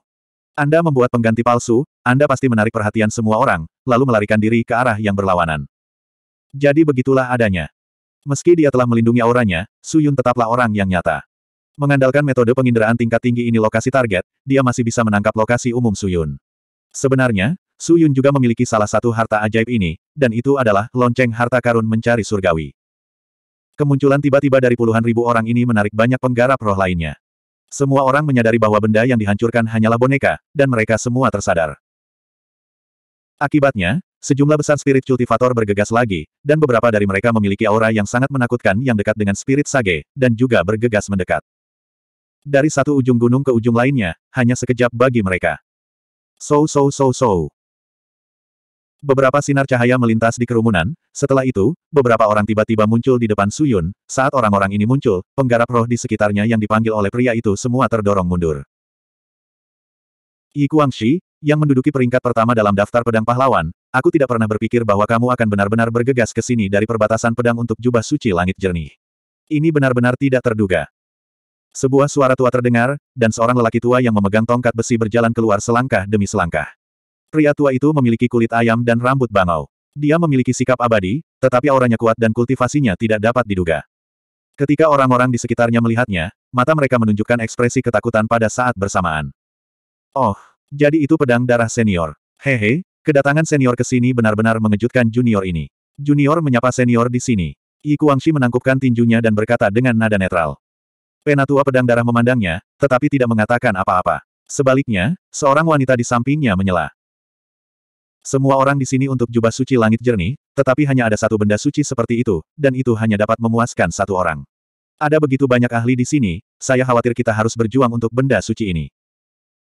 Anda membuat pengganti palsu, Anda pasti menarik perhatian semua orang, lalu melarikan diri ke arah yang berlawanan. Jadi begitulah adanya. Meski dia telah melindungi auranya, Suyun tetaplah orang yang nyata. Mengandalkan metode penginderaan tingkat tinggi ini lokasi target, dia masih bisa menangkap lokasi umum Suyun. Sebenarnya, Suyun juga memiliki salah satu harta ajaib ini, dan itu adalah lonceng harta karun mencari surgawi. Kemunculan tiba-tiba dari puluhan ribu orang ini menarik banyak penggarap roh lainnya. Semua orang menyadari bahwa benda yang dihancurkan hanyalah boneka, dan mereka semua tersadar. Akibatnya, sejumlah besar spirit cultivator bergegas lagi, dan beberapa dari mereka memiliki aura yang sangat menakutkan yang dekat dengan spirit sage, dan juga bergegas mendekat. Dari satu ujung gunung ke ujung lainnya, hanya sekejap bagi mereka. So so so so. Beberapa sinar cahaya melintas di kerumunan, setelah itu, beberapa orang tiba-tiba muncul di depan Suyun, saat orang-orang ini muncul, penggarap roh di sekitarnya yang dipanggil oleh pria itu semua terdorong mundur. Yi Kuangxi, yang menduduki peringkat pertama dalam daftar pedang pahlawan, aku tidak pernah berpikir bahwa kamu akan benar-benar bergegas ke sini dari perbatasan pedang untuk jubah suci langit jernih. Ini benar-benar tidak terduga. Sebuah suara tua terdengar, dan seorang lelaki tua yang memegang tongkat besi berjalan keluar selangkah demi selangkah. Pria tua itu memiliki kulit ayam dan rambut bangau. Dia memiliki sikap abadi, tetapi auranya kuat dan kultivasinya tidak dapat diduga. Ketika orang-orang di sekitarnya melihatnya, mata mereka menunjukkan ekspresi ketakutan pada saat bersamaan. Oh, jadi itu pedang darah senior. Hehe, kedatangan senior ke sini benar-benar mengejutkan junior ini. Junior menyapa senior di sini. Yi Kuangshi menangkupkan tinjunya dan berkata dengan nada netral. Penatua pedang darah memandangnya, tetapi tidak mengatakan apa-apa. Sebaliknya, seorang wanita di sampingnya menyela. Semua orang di sini untuk jubah suci langit jernih, tetapi hanya ada satu benda suci seperti itu, dan itu hanya dapat memuaskan satu orang. Ada begitu banyak ahli di sini, saya khawatir kita harus berjuang untuk benda suci ini.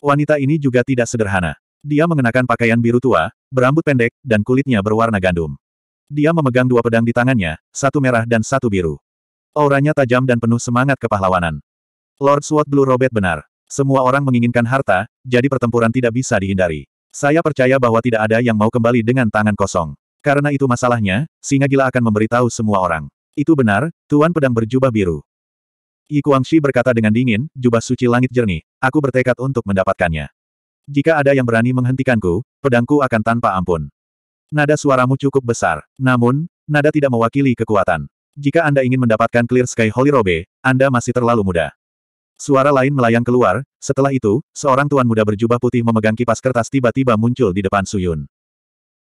Wanita ini juga tidak sederhana. Dia mengenakan pakaian biru tua, berambut pendek, dan kulitnya berwarna gandum. Dia memegang dua pedang di tangannya, satu merah dan satu biru. Auranya tajam dan penuh semangat kepahlawanan. Lord Sword Blue Robert benar. Semua orang menginginkan harta, jadi pertempuran tidak bisa dihindari. Saya percaya bahwa tidak ada yang mau kembali dengan tangan kosong. Karena itu masalahnya, singa gila akan memberitahu semua orang. Itu benar, Tuan Pedang berjubah biru. Yi Kuangxi berkata dengan dingin, jubah suci langit jernih, aku bertekad untuk mendapatkannya. Jika ada yang berani menghentikanku, pedangku akan tanpa ampun. Nada suaramu cukup besar, namun, nada tidak mewakili kekuatan. Jika Anda ingin mendapatkan Clear Sky Holy Robe, Anda masih terlalu muda. Suara lain melayang keluar, setelah itu, seorang tuan muda berjubah putih memegang kipas kertas tiba-tiba muncul di depan Suyun.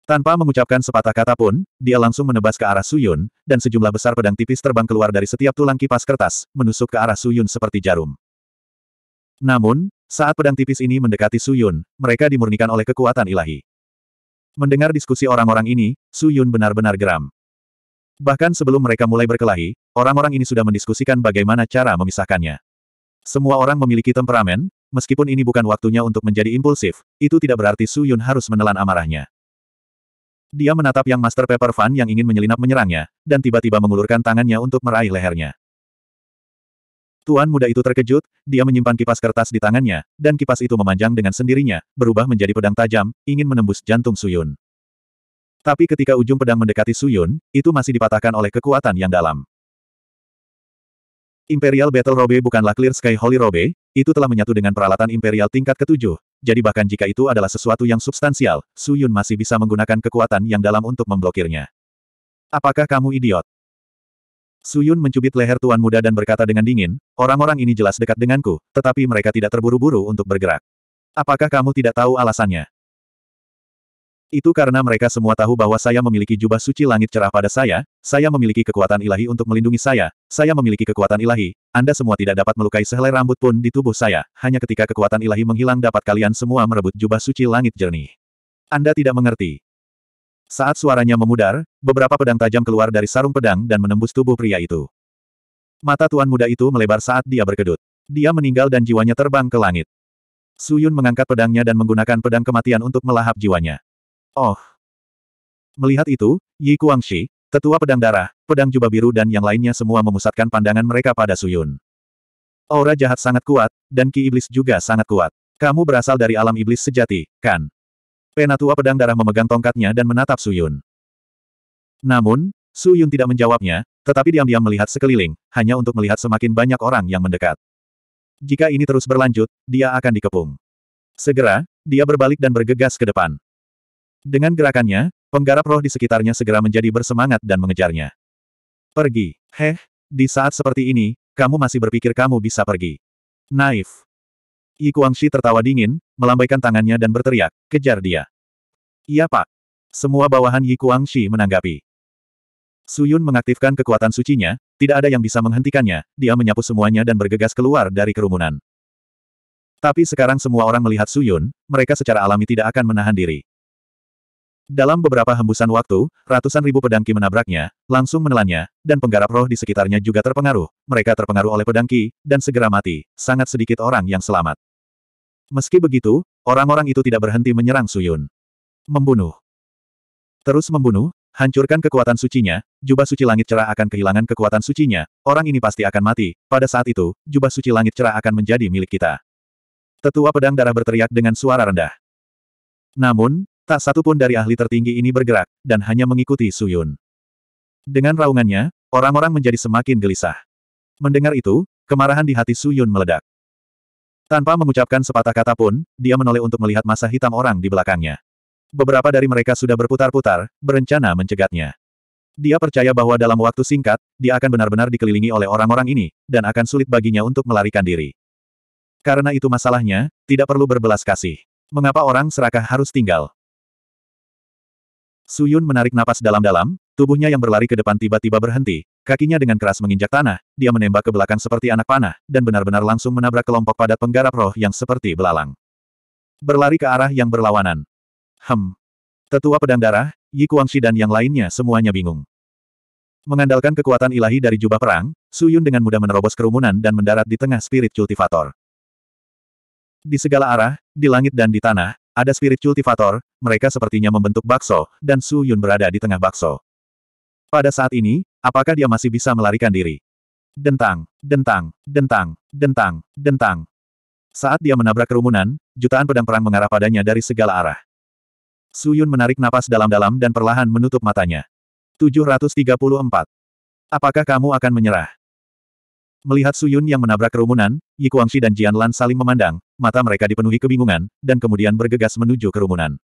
Tanpa mengucapkan sepatah kata pun, dia langsung menebas ke arah Suyun, dan sejumlah besar pedang tipis terbang keluar dari setiap tulang kipas kertas, menusuk ke arah Suyun seperti jarum. Namun, saat pedang tipis ini mendekati Suyun, mereka dimurnikan oleh kekuatan ilahi. Mendengar diskusi orang-orang ini, Suyun benar-benar geram. Bahkan sebelum mereka mulai berkelahi, orang-orang ini sudah mendiskusikan bagaimana cara memisahkannya. Semua orang memiliki temperamen, meskipun ini bukan waktunya untuk menjadi impulsif, itu tidak berarti Su Yun harus menelan amarahnya. Dia menatap yang Master Paper Fan yang ingin menyelinap menyerangnya, dan tiba-tiba mengulurkan tangannya untuk meraih lehernya. Tuan muda itu terkejut, dia menyimpan kipas kertas di tangannya, dan kipas itu memanjang dengan sendirinya, berubah menjadi pedang tajam, ingin menembus jantung Suyun. Tapi ketika ujung pedang mendekati Suyun, itu masih dipatahkan oleh kekuatan yang dalam. Imperial Battle Robe bukanlah Clear Sky Holy Robe, itu telah menyatu dengan peralatan Imperial tingkat ketujuh, jadi bahkan jika itu adalah sesuatu yang substansial, Suyun masih bisa menggunakan kekuatan yang dalam untuk memblokirnya. Apakah kamu idiot? Suyun mencubit leher tuan muda dan berkata dengan dingin, orang-orang ini jelas dekat denganku, tetapi mereka tidak terburu-buru untuk bergerak. Apakah kamu tidak tahu alasannya? Itu karena mereka semua tahu bahwa saya memiliki jubah suci langit cerah pada saya, saya memiliki kekuatan ilahi untuk melindungi saya, saya memiliki kekuatan ilahi, Anda semua tidak dapat melukai sehelai rambut pun di tubuh saya, hanya ketika kekuatan ilahi menghilang dapat kalian semua merebut jubah suci langit jernih. Anda tidak mengerti. Saat suaranya memudar, beberapa pedang tajam keluar dari sarung pedang dan menembus tubuh pria itu. Mata tuan muda itu melebar saat dia berkedut. Dia meninggal dan jiwanya terbang ke langit. Suyun mengangkat pedangnya dan menggunakan pedang kematian untuk melahap jiwanya. Oh! Melihat itu, Yi Shi, tetua pedang darah, pedang jubah biru dan yang lainnya semua memusatkan pandangan mereka pada Suyun. Aura jahat sangat kuat, dan ki iblis juga sangat kuat. Kamu berasal dari alam iblis sejati, kan? Penatua pedang darah memegang tongkatnya dan menatap Suyun. Namun, Suyun tidak menjawabnya, tetapi diam-diam melihat sekeliling, hanya untuk melihat semakin banyak orang yang mendekat. Jika ini terus berlanjut, dia akan dikepung. Segera, dia berbalik dan bergegas ke depan. Dengan gerakannya, penggarap roh di sekitarnya segera menjadi bersemangat dan mengejarnya. Pergi. Heh, di saat seperti ini, kamu masih berpikir kamu bisa pergi. Naif. Yi Shi tertawa dingin, melambaikan tangannya dan berteriak, kejar dia. Iya pak. Semua bawahan Yi Shi menanggapi. Suyun mengaktifkan kekuatan sucinya, tidak ada yang bisa menghentikannya, dia menyapu semuanya dan bergegas keluar dari kerumunan. Tapi sekarang semua orang melihat Suyun, mereka secara alami tidak akan menahan diri. Dalam beberapa hembusan waktu, ratusan ribu pedangki menabraknya, langsung menelannya, dan penggarap roh di sekitarnya juga terpengaruh. Mereka terpengaruh oleh pedangki, dan segera mati. Sangat sedikit orang yang selamat. Meski begitu, orang-orang itu tidak berhenti menyerang Suyun. Membunuh. Terus membunuh, hancurkan kekuatan sucinya, jubah suci langit cerah akan kehilangan kekuatan sucinya, orang ini pasti akan mati. Pada saat itu, jubah suci langit cerah akan menjadi milik kita. Tetua pedang darah berteriak dengan suara rendah. Namun, Tak satu pun dari ahli tertinggi ini bergerak, dan hanya mengikuti Suyun. Dengan raungannya, orang-orang menjadi semakin gelisah. Mendengar itu, kemarahan di hati Suyun meledak. Tanpa mengucapkan sepatah kata pun, dia menoleh untuk melihat masa hitam orang di belakangnya. Beberapa dari mereka sudah berputar-putar, berencana mencegatnya. Dia percaya bahwa dalam waktu singkat, dia akan benar-benar dikelilingi oleh orang-orang ini, dan akan sulit baginya untuk melarikan diri. Karena itu masalahnya, tidak perlu berbelas kasih. Mengapa orang serakah harus tinggal? Suyun menarik napas dalam-dalam, tubuhnya yang berlari ke depan tiba-tiba berhenti, kakinya dengan keras menginjak tanah, dia menembak ke belakang seperti anak panah, dan benar-benar langsung menabrak kelompok padat penggarap roh yang seperti belalang. Berlari ke arah yang berlawanan. Hem. Tetua pedang darah, Yi Kuangshi dan yang lainnya semuanya bingung. Mengandalkan kekuatan ilahi dari jubah perang, Suyun dengan mudah menerobos kerumunan dan mendarat di tengah spirit kultivator. Di segala arah, di langit dan di tanah, ada spirit cultivator, mereka sepertinya membentuk bakso, dan Su Yun berada di tengah bakso. Pada saat ini, apakah dia masih bisa melarikan diri? Dentang, dentang, dentang, dentang, dentang. Saat dia menabrak kerumunan, jutaan pedang perang mengarah padanya dari segala arah. Su Yun menarik napas dalam-dalam dan perlahan menutup matanya. 734. Apakah kamu akan menyerah? Melihat Su Yun yang menabrak kerumunan, Yi Kuangxi dan Jian Lan saling memandang, mata mereka dipenuhi kebingungan, dan kemudian bergegas menuju kerumunan.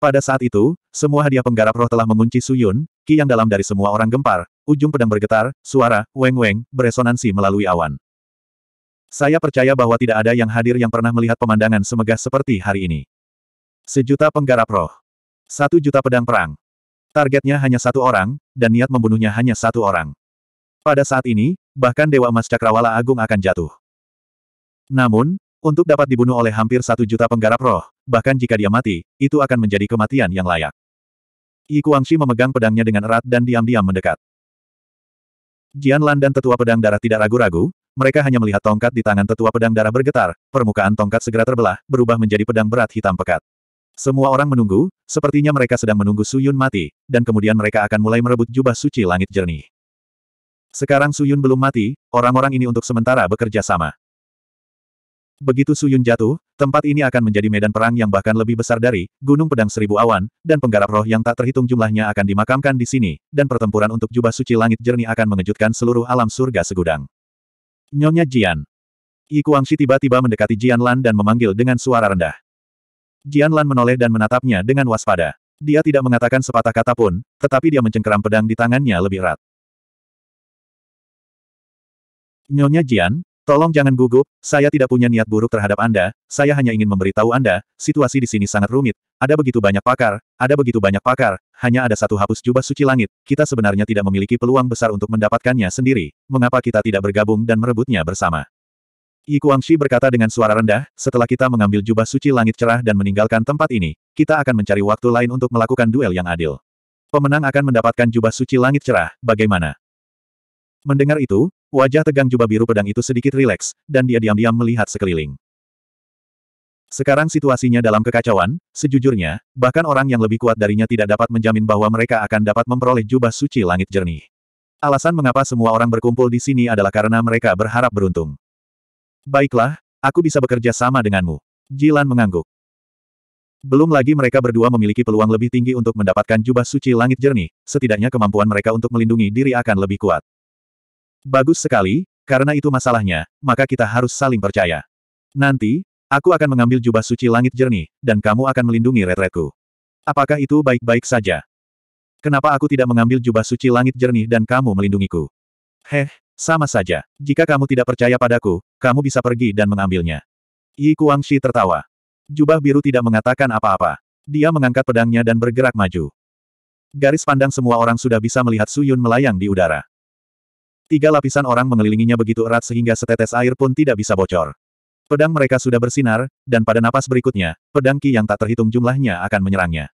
Pada saat itu, semua hadiah penggarap roh telah mengunci Suyun, ki yang dalam dari semua orang gempar, ujung pedang bergetar, suara, weng-weng, beresonansi melalui awan. Saya percaya bahwa tidak ada yang hadir yang pernah melihat pemandangan semegah seperti hari ini. Sejuta penggarap roh. Satu juta pedang perang. Targetnya hanya satu orang, dan niat membunuhnya hanya satu orang. Pada saat ini, bahkan Dewa Emas Cakrawala Agung akan jatuh. Namun, untuk dapat dibunuh oleh hampir satu juta penggarap roh, bahkan jika dia mati, itu akan menjadi kematian yang layak. Yi Kuangxi memegang pedangnya dengan erat dan diam-diam mendekat. Jian Lan dan tetua pedang darah tidak ragu-ragu, mereka hanya melihat tongkat di tangan tetua pedang darah bergetar, permukaan tongkat segera terbelah, berubah menjadi pedang berat hitam pekat. Semua orang menunggu, sepertinya mereka sedang menunggu Su Yun mati, dan kemudian mereka akan mulai merebut jubah suci langit jernih. Sekarang Su Yun belum mati, orang-orang ini untuk sementara bekerja sama begitu Suyun jatuh, tempat ini akan menjadi medan perang yang bahkan lebih besar dari Gunung Pedang Seribu Awan, dan penggarap roh yang tak terhitung jumlahnya akan dimakamkan di sini, dan pertempuran untuk jubah suci langit jernih akan mengejutkan seluruh alam surga segudang. Nyonya Jian. Yi Kuangshi tiba-tiba mendekati Jian Lan dan memanggil dengan suara rendah. Jian Lan menoleh dan menatapnya dengan waspada. Dia tidak mengatakan sepatah kata pun, tetapi dia mencengkeram pedang di tangannya lebih erat. Nyonya Jian, Tolong jangan gugup, saya tidak punya niat buruk terhadap Anda, saya hanya ingin memberitahu Anda, situasi di sini sangat rumit, ada begitu banyak pakar, ada begitu banyak pakar, hanya ada satu hapus jubah suci langit, kita sebenarnya tidak memiliki peluang besar untuk mendapatkannya sendiri, mengapa kita tidak bergabung dan merebutnya bersama? Yi Shi berkata dengan suara rendah, setelah kita mengambil jubah suci langit cerah dan meninggalkan tempat ini, kita akan mencari waktu lain untuk melakukan duel yang adil. Pemenang akan mendapatkan jubah suci langit cerah, bagaimana? Mendengar itu, Wajah tegang jubah biru pedang itu sedikit rileks, dan dia diam-diam melihat sekeliling. Sekarang situasinya dalam kekacauan, sejujurnya, bahkan orang yang lebih kuat darinya tidak dapat menjamin bahwa mereka akan dapat memperoleh jubah suci langit jernih. Alasan mengapa semua orang berkumpul di sini adalah karena mereka berharap beruntung. Baiklah, aku bisa bekerja sama denganmu. Jilan mengangguk. Belum lagi mereka berdua memiliki peluang lebih tinggi untuk mendapatkan jubah suci langit jernih, setidaknya kemampuan mereka untuk melindungi diri akan lebih kuat. Bagus sekali, karena itu masalahnya, maka kita harus saling percaya. Nanti, aku akan mengambil jubah suci langit jernih, dan kamu akan melindungi retretku. Apakah itu baik-baik saja? Kenapa aku tidak mengambil jubah suci langit jernih dan kamu melindungiku? Heh, sama saja. Jika kamu tidak percaya padaku, kamu bisa pergi dan mengambilnya. Yi Shi tertawa. Jubah biru tidak mengatakan apa-apa. Dia mengangkat pedangnya dan bergerak maju. Garis pandang semua orang sudah bisa melihat Suyun melayang di udara. Tiga lapisan orang mengelilinginya begitu erat sehingga setetes air pun tidak bisa bocor. Pedang mereka sudah bersinar, dan pada napas berikutnya, pedang Ki yang tak terhitung jumlahnya akan menyerangnya.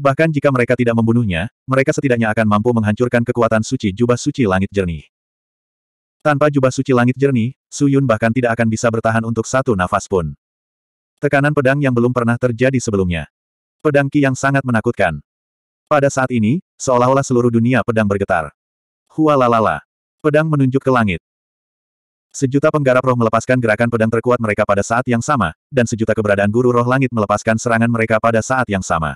Bahkan jika mereka tidak membunuhnya, mereka setidaknya akan mampu menghancurkan kekuatan suci jubah suci langit jernih. Tanpa jubah suci langit jernih, Su Yun bahkan tidak akan bisa bertahan untuk satu nafas pun. Tekanan pedang yang belum pernah terjadi sebelumnya. Pedang Ki yang sangat menakutkan. Pada saat ini, seolah-olah seluruh dunia pedang bergetar. Hualalala. Pedang menunjuk ke langit. Sejuta penggarap roh melepaskan gerakan pedang terkuat mereka pada saat yang sama, dan sejuta keberadaan guru roh langit melepaskan serangan mereka pada saat yang sama.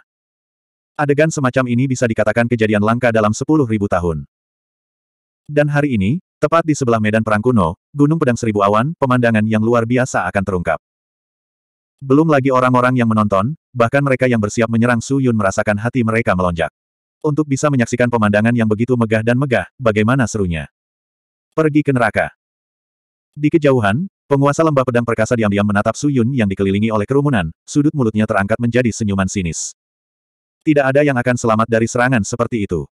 Adegan semacam ini bisa dikatakan kejadian langka dalam sepuluh ribu tahun. Dan hari ini, tepat di sebelah medan perang kuno, Gunung Pedang Seribu Awan, pemandangan yang luar biasa akan terungkap. Belum lagi orang-orang yang menonton, bahkan mereka yang bersiap menyerang Su Yun merasakan hati mereka melonjak. Untuk bisa menyaksikan pemandangan yang begitu megah dan megah, bagaimana serunya. Pergi ke neraka. Di kejauhan, penguasa lembah pedang perkasa diam-diam menatap Suyun yang dikelilingi oleh kerumunan, sudut mulutnya terangkat menjadi senyuman sinis. Tidak ada yang akan selamat dari serangan seperti itu.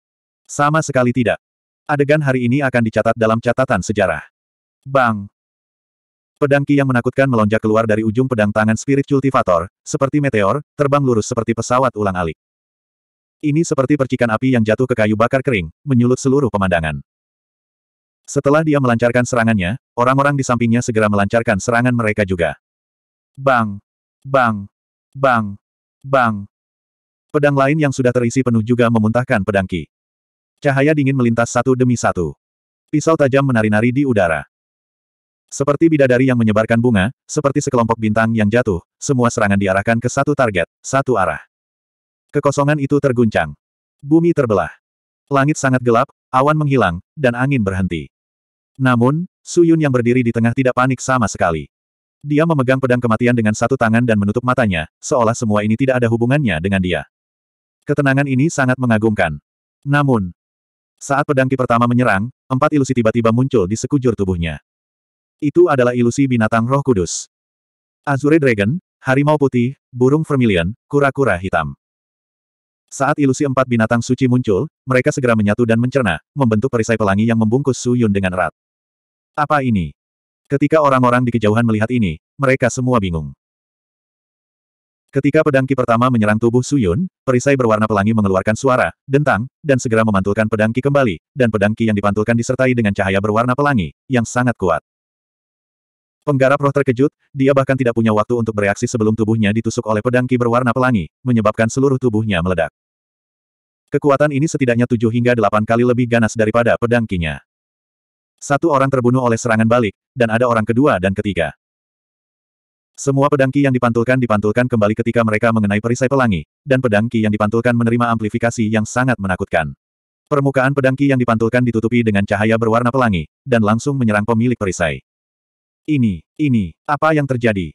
Sama sekali tidak. Adegan hari ini akan dicatat dalam catatan sejarah. Bang! Pedang Ki yang menakutkan melonjak keluar dari ujung pedang tangan spirit cultivator, seperti meteor, terbang lurus seperti pesawat ulang-alik. Ini seperti percikan api yang jatuh ke kayu bakar kering, menyulut seluruh pemandangan. Setelah dia melancarkan serangannya, orang-orang di sampingnya segera melancarkan serangan mereka juga. Bang! Bang! Bang! Bang! Pedang lain yang sudah terisi penuh juga memuntahkan pedang Ki. Cahaya dingin melintas satu demi satu. Pisau tajam menari-nari di udara. Seperti bidadari yang menyebarkan bunga, seperti sekelompok bintang yang jatuh, semua serangan diarahkan ke satu target, satu arah. Kekosongan itu terguncang. Bumi terbelah. Langit sangat gelap, awan menghilang, dan angin berhenti. Namun, Su Yun yang berdiri di tengah tidak panik sama sekali. Dia memegang pedang kematian dengan satu tangan dan menutup matanya, seolah semua ini tidak ada hubungannya dengan dia. Ketenangan ini sangat mengagumkan. Namun, saat pedang Ki pertama menyerang, empat ilusi tiba-tiba muncul di sekujur tubuhnya. Itu adalah ilusi binatang roh kudus. Azure Dragon, harimau putih, burung vermilion, kura-kura hitam. Saat ilusi empat binatang suci muncul, mereka segera menyatu dan mencerna, membentuk perisai pelangi yang membungkus Su Yun dengan erat. Apa ini? Ketika orang-orang di kejauhan melihat ini, mereka semua bingung. Ketika pedangki pertama menyerang tubuh Suyun, perisai berwarna pelangi mengeluarkan suara, dentang, dan segera memantulkan pedangki kembali, dan pedang yang dipantulkan disertai dengan cahaya berwarna pelangi, yang sangat kuat. Penggarap roh terkejut, dia bahkan tidak punya waktu untuk bereaksi sebelum tubuhnya ditusuk oleh pedangki berwarna pelangi, menyebabkan seluruh tubuhnya meledak. Kekuatan ini setidaknya tujuh hingga delapan kali lebih ganas daripada pedangkinya. Satu orang terbunuh oleh serangan balik, dan ada orang kedua dan ketiga. Semua pedangki yang dipantulkan dipantulkan kembali ketika mereka mengenai perisai pelangi, dan pedangki yang dipantulkan menerima amplifikasi yang sangat menakutkan. Permukaan pedangki yang dipantulkan ditutupi dengan cahaya berwarna pelangi, dan langsung menyerang pemilik perisai. Ini, ini, apa yang terjadi?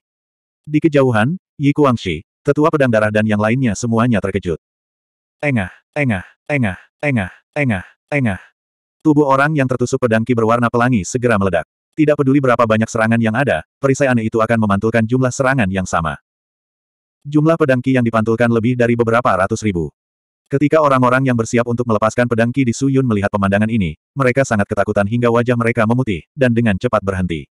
Di kejauhan, Yi Kuangxi, tetua pedang darah dan yang lainnya semuanya terkejut. Engah, engah, engah, engah, engah, engah. Tubuh orang yang tertusuk pedang ki berwarna pelangi segera meledak. Tidak peduli berapa banyak serangan yang ada, perisai aneh itu akan memantulkan jumlah serangan yang sama. Jumlah pedang ki yang dipantulkan lebih dari beberapa ratus ribu. Ketika orang-orang yang bersiap untuk melepaskan pedang ki di Suyun melihat pemandangan ini, mereka sangat ketakutan hingga wajah mereka memutih, dan dengan cepat berhenti.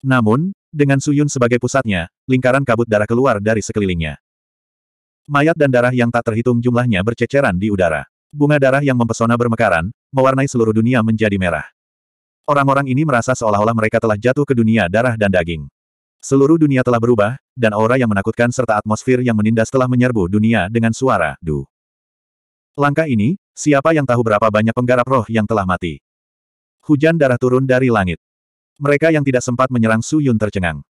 Namun, dengan Suyun sebagai pusatnya, lingkaran kabut darah keluar dari sekelilingnya. Mayat dan darah yang tak terhitung jumlahnya berceceran di udara. Bunga darah yang mempesona bermekaran, mewarnai seluruh dunia menjadi merah. Orang-orang ini merasa seolah-olah mereka telah jatuh ke dunia darah dan daging. Seluruh dunia telah berubah, dan aura yang menakutkan serta atmosfer yang menindas telah menyerbu dunia dengan suara, du. Langkah ini, siapa yang tahu berapa banyak penggarap roh yang telah mati. Hujan darah turun dari langit. Mereka yang tidak sempat menyerang Su Yun tercengang.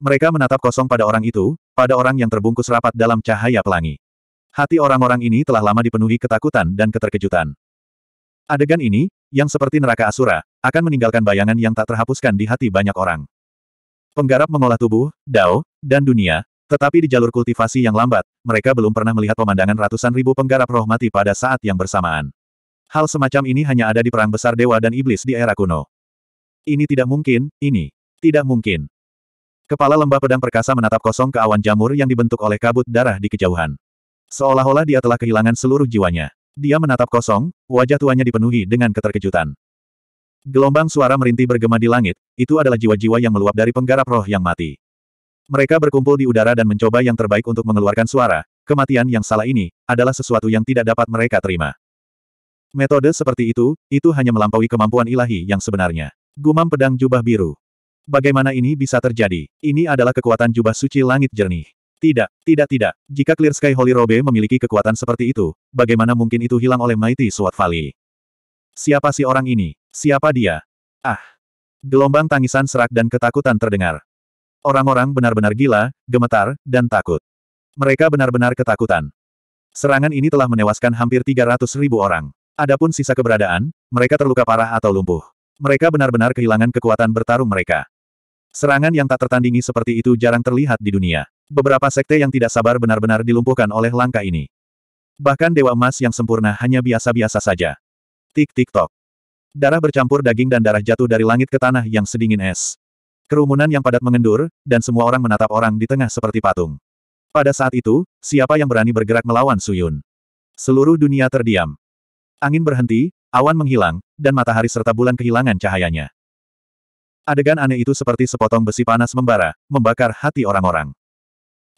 Mereka menatap kosong pada orang itu, pada orang yang terbungkus rapat dalam cahaya pelangi. Hati orang-orang ini telah lama dipenuhi ketakutan dan keterkejutan. Adegan ini, yang seperti neraka asura, akan meninggalkan bayangan yang tak terhapuskan di hati banyak orang. Penggarap mengolah tubuh, dao, dan dunia, tetapi di jalur kultivasi yang lambat, mereka belum pernah melihat pemandangan ratusan ribu penggarap roh mati pada saat yang bersamaan. Hal semacam ini hanya ada di perang besar dewa dan iblis di era kuno. Ini tidak mungkin, ini tidak mungkin. Kepala lembah pedang perkasa menatap kosong ke awan jamur yang dibentuk oleh kabut darah di kejauhan. Seolah-olah dia telah kehilangan seluruh jiwanya. Dia menatap kosong, wajah tuanya dipenuhi dengan keterkejutan. Gelombang suara merintih bergema di langit, itu adalah jiwa-jiwa yang meluap dari penggarap roh yang mati. Mereka berkumpul di udara dan mencoba yang terbaik untuk mengeluarkan suara, kematian yang salah ini, adalah sesuatu yang tidak dapat mereka terima. Metode seperti itu, itu hanya melampaui kemampuan ilahi yang sebenarnya. Gumam pedang jubah biru. Bagaimana ini bisa terjadi? Ini adalah kekuatan jubah suci langit jernih. Tidak, tidak tidak. Jika Clear Sky Holy Robe memiliki kekuatan seperti itu, bagaimana mungkin itu hilang oleh Mighty Sword Valley? Siapa si orang ini? Siapa dia? Ah! Gelombang tangisan serak dan ketakutan terdengar. Orang-orang benar-benar gila, gemetar, dan takut. Mereka benar-benar ketakutan. Serangan ini telah menewaskan hampir 300 ribu orang. Adapun sisa keberadaan, mereka terluka parah atau lumpuh. Mereka benar-benar kehilangan kekuatan bertarung mereka. Serangan yang tak tertandingi seperti itu jarang terlihat di dunia. Beberapa sekte yang tidak sabar benar-benar dilumpuhkan oleh langkah ini. Bahkan Dewa Emas yang sempurna hanya biasa-biasa saja. Tik-tik-tok. Darah bercampur daging dan darah jatuh dari langit ke tanah yang sedingin es. Kerumunan yang padat mengendur, dan semua orang menatap orang di tengah seperti patung. Pada saat itu, siapa yang berani bergerak melawan Suyun? Seluruh dunia terdiam. Angin berhenti, awan menghilang, dan matahari serta bulan kehilangan cahayanya. Adegan aneh itu seperti sepotong besi panas membara, membakar hati orang-orang.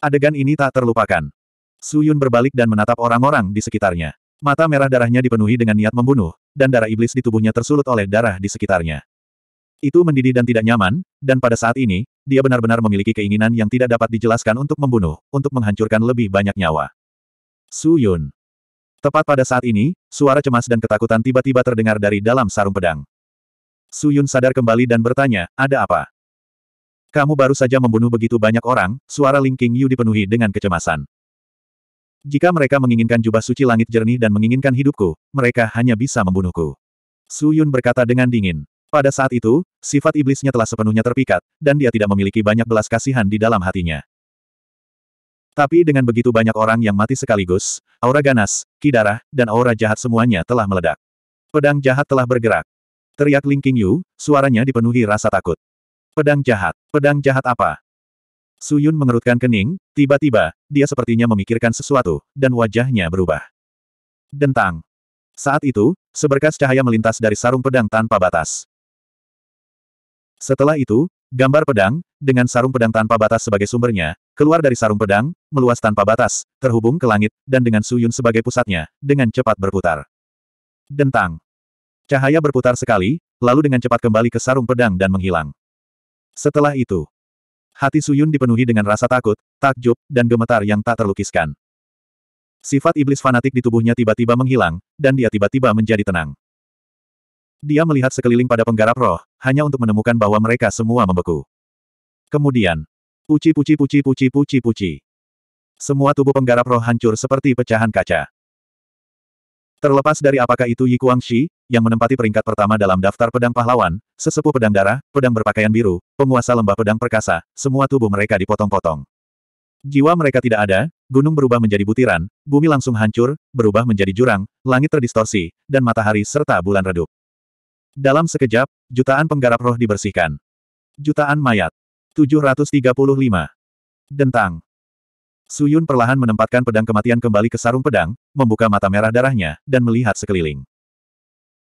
Adegan ini tak terlupakan. Su Yun berbalik dan menatap orang-orang di sekitarnya. Mata merah darahnya dipenuhi dengan niat membunuh, dan darah iblis di tubuhnya tersulut oleh darah di sekitarnya. Itu mendidih dan tidak nyaman, dan pada saat ini, dia benar-benar memiliki keinginan yang tidak dapat dijelaskan untuk membunuh, untuk menghancurkan lebih banyak nyawa. Su Yun. Tepat pada saat ini, suara cemas dan ketakutan tiba-tiba terdengar dari dalam sarung pedang. Su Yun sadar kembali dan bertanya, ada apa? Kamu baru saja membunuh begitu banyak orang, suara Ling King Yu dipenuhi dengan kecemasan. Jika mereka menginginkan jubah suci langit jernih dan menginginkan hidupku, mereka hanya bisa membunuhku. Su Yun berkata dengan dingin. Pada saat itu, sifat iblisnya telah sepenuhnya terpikat, dan dia tidak memiliki banyak belas kasihan di dalam hatinya. Tapi dengan begitu banyak orang yang mati sekaligus, aura ganas, kidarah, dan aura jahat semuanya telah meledak. Pedang jahat telah bergerak. Teriak Ling King Yu, suaranya dipenuhi rasa takut. Pedang jahat. Pedang jahat apa? Suyun mengerutkan kening, tiba-tiba, dia sepertinya memikirkan sesuatu, dan wajahnya berubah. Dentang. Saat itu, seberkas cahaya melintas dari sarung pedang tanpa batas. Setelah itu, gambar pedang, dengan sarung pedang tanpa batas sebagai sumbernya, keluar dari sarung pedang, meluas tanpa batas, terhubung ke langit, dan dengan Suyun sebagai pusatnya, dengan cepat berputar. Dentang. Cahaya berputar sekali, lalu dengan cepat kembali ke sarung pedang dan menghilang. Setelah itu, hati Suyun dipenuhi dengan rasa takut, takjub, dan gemetar yang tak terlukiskan. Sifat iblis fanatik di tubuhnya tiba-tiba menghilang, dan dia tiba-tiba menjadi tenang. Dia melihat sekeliling pada penggarap roh, hanya untuk menemukan bahwa mereka semua membeku. Kemudian, puci puci puci puci puci puci. Semua tubuh penggarap roh hancur seperti pecahan kaca. Terlepas dari apakah itu Yi Guangxi, yang menempati peringkat pertama dalam daftar pedang pahlawan, sesepuh pedang darah, pedang berpakaian biru, penguasa lembah pedang perkasa, semua tubuh mereka dipotong-potong. Jiwa mereka tidak ada, gunung berubah menjadi butiran, bumi langsung hancur, berubah menjadi jurang, langit terdistorsi, dan matahari serta bulan redup. Dalam sekejap, jutaan penggarap roh dibersihkan. Jutaan mayat. 735. Dentang. Suyun perlahan menempatkan pedang kematian kembali ke sarung pedang, membuka mata merah darahnya, dan melihat sekeliling.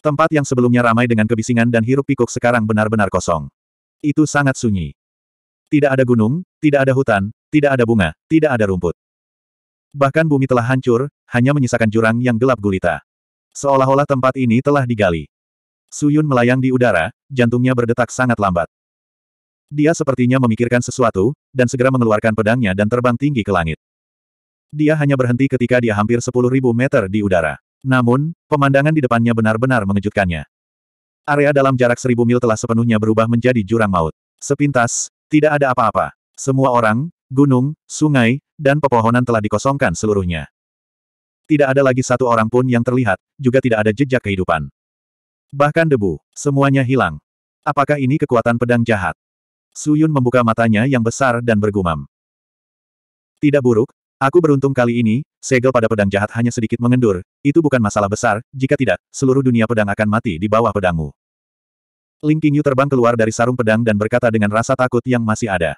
Tempat yang sebelumnya ramai dengan kebisingan dan hirup pikuk sekarang benar-benar kosong. Itu sangat sunyi. Tidak ada gunung, tidak ada hutan, tidak ada bunga, tidak ada rumput. Bahkan bumi telah hancur, hanya menyisakan jurang yang gelap gulita. Seolah-olah tempat ini telah digali. Suyun melayang di udara, jantungnya berdetak sangat lambat. Dia sepertinya memikirkan sesuatu, dan segera mengeluarkan pedangnya dan terbang tinggi ke langit. Dia hanya berhenti ketika dia hampir 10.000 meter di udara. Namun, pemandangan di depannya benar-benar mengejutkannya. Area dalam jarak seribu mil telah sepenuhnya berubah menjadi jurang maut. Sepintas, tidak ada apa-apa. Semua orang, gunung, sungai, dan pepohonan telah dikosongkan seluruhnya. Tidak ada lagi satu orang pun yang terlihat, juga tidak ada jejak kehidupan. Bahkan debu, semuanya hilang. Apakah ini kekuatan pedang jahat? Suyun membuka matanya yang besar dan bergumam. Tidak buruk, aku beruntung kali ini, segel pada pedang jahat hanya sedikit mengendur, itu bukan masalah besar, jika tidak, seluruh dunia pedang akan mati di bawah pedangmu. Ling Qingyu terbang keluar dari sarung pedang dan berkata dengan rasa takut yang masih ada.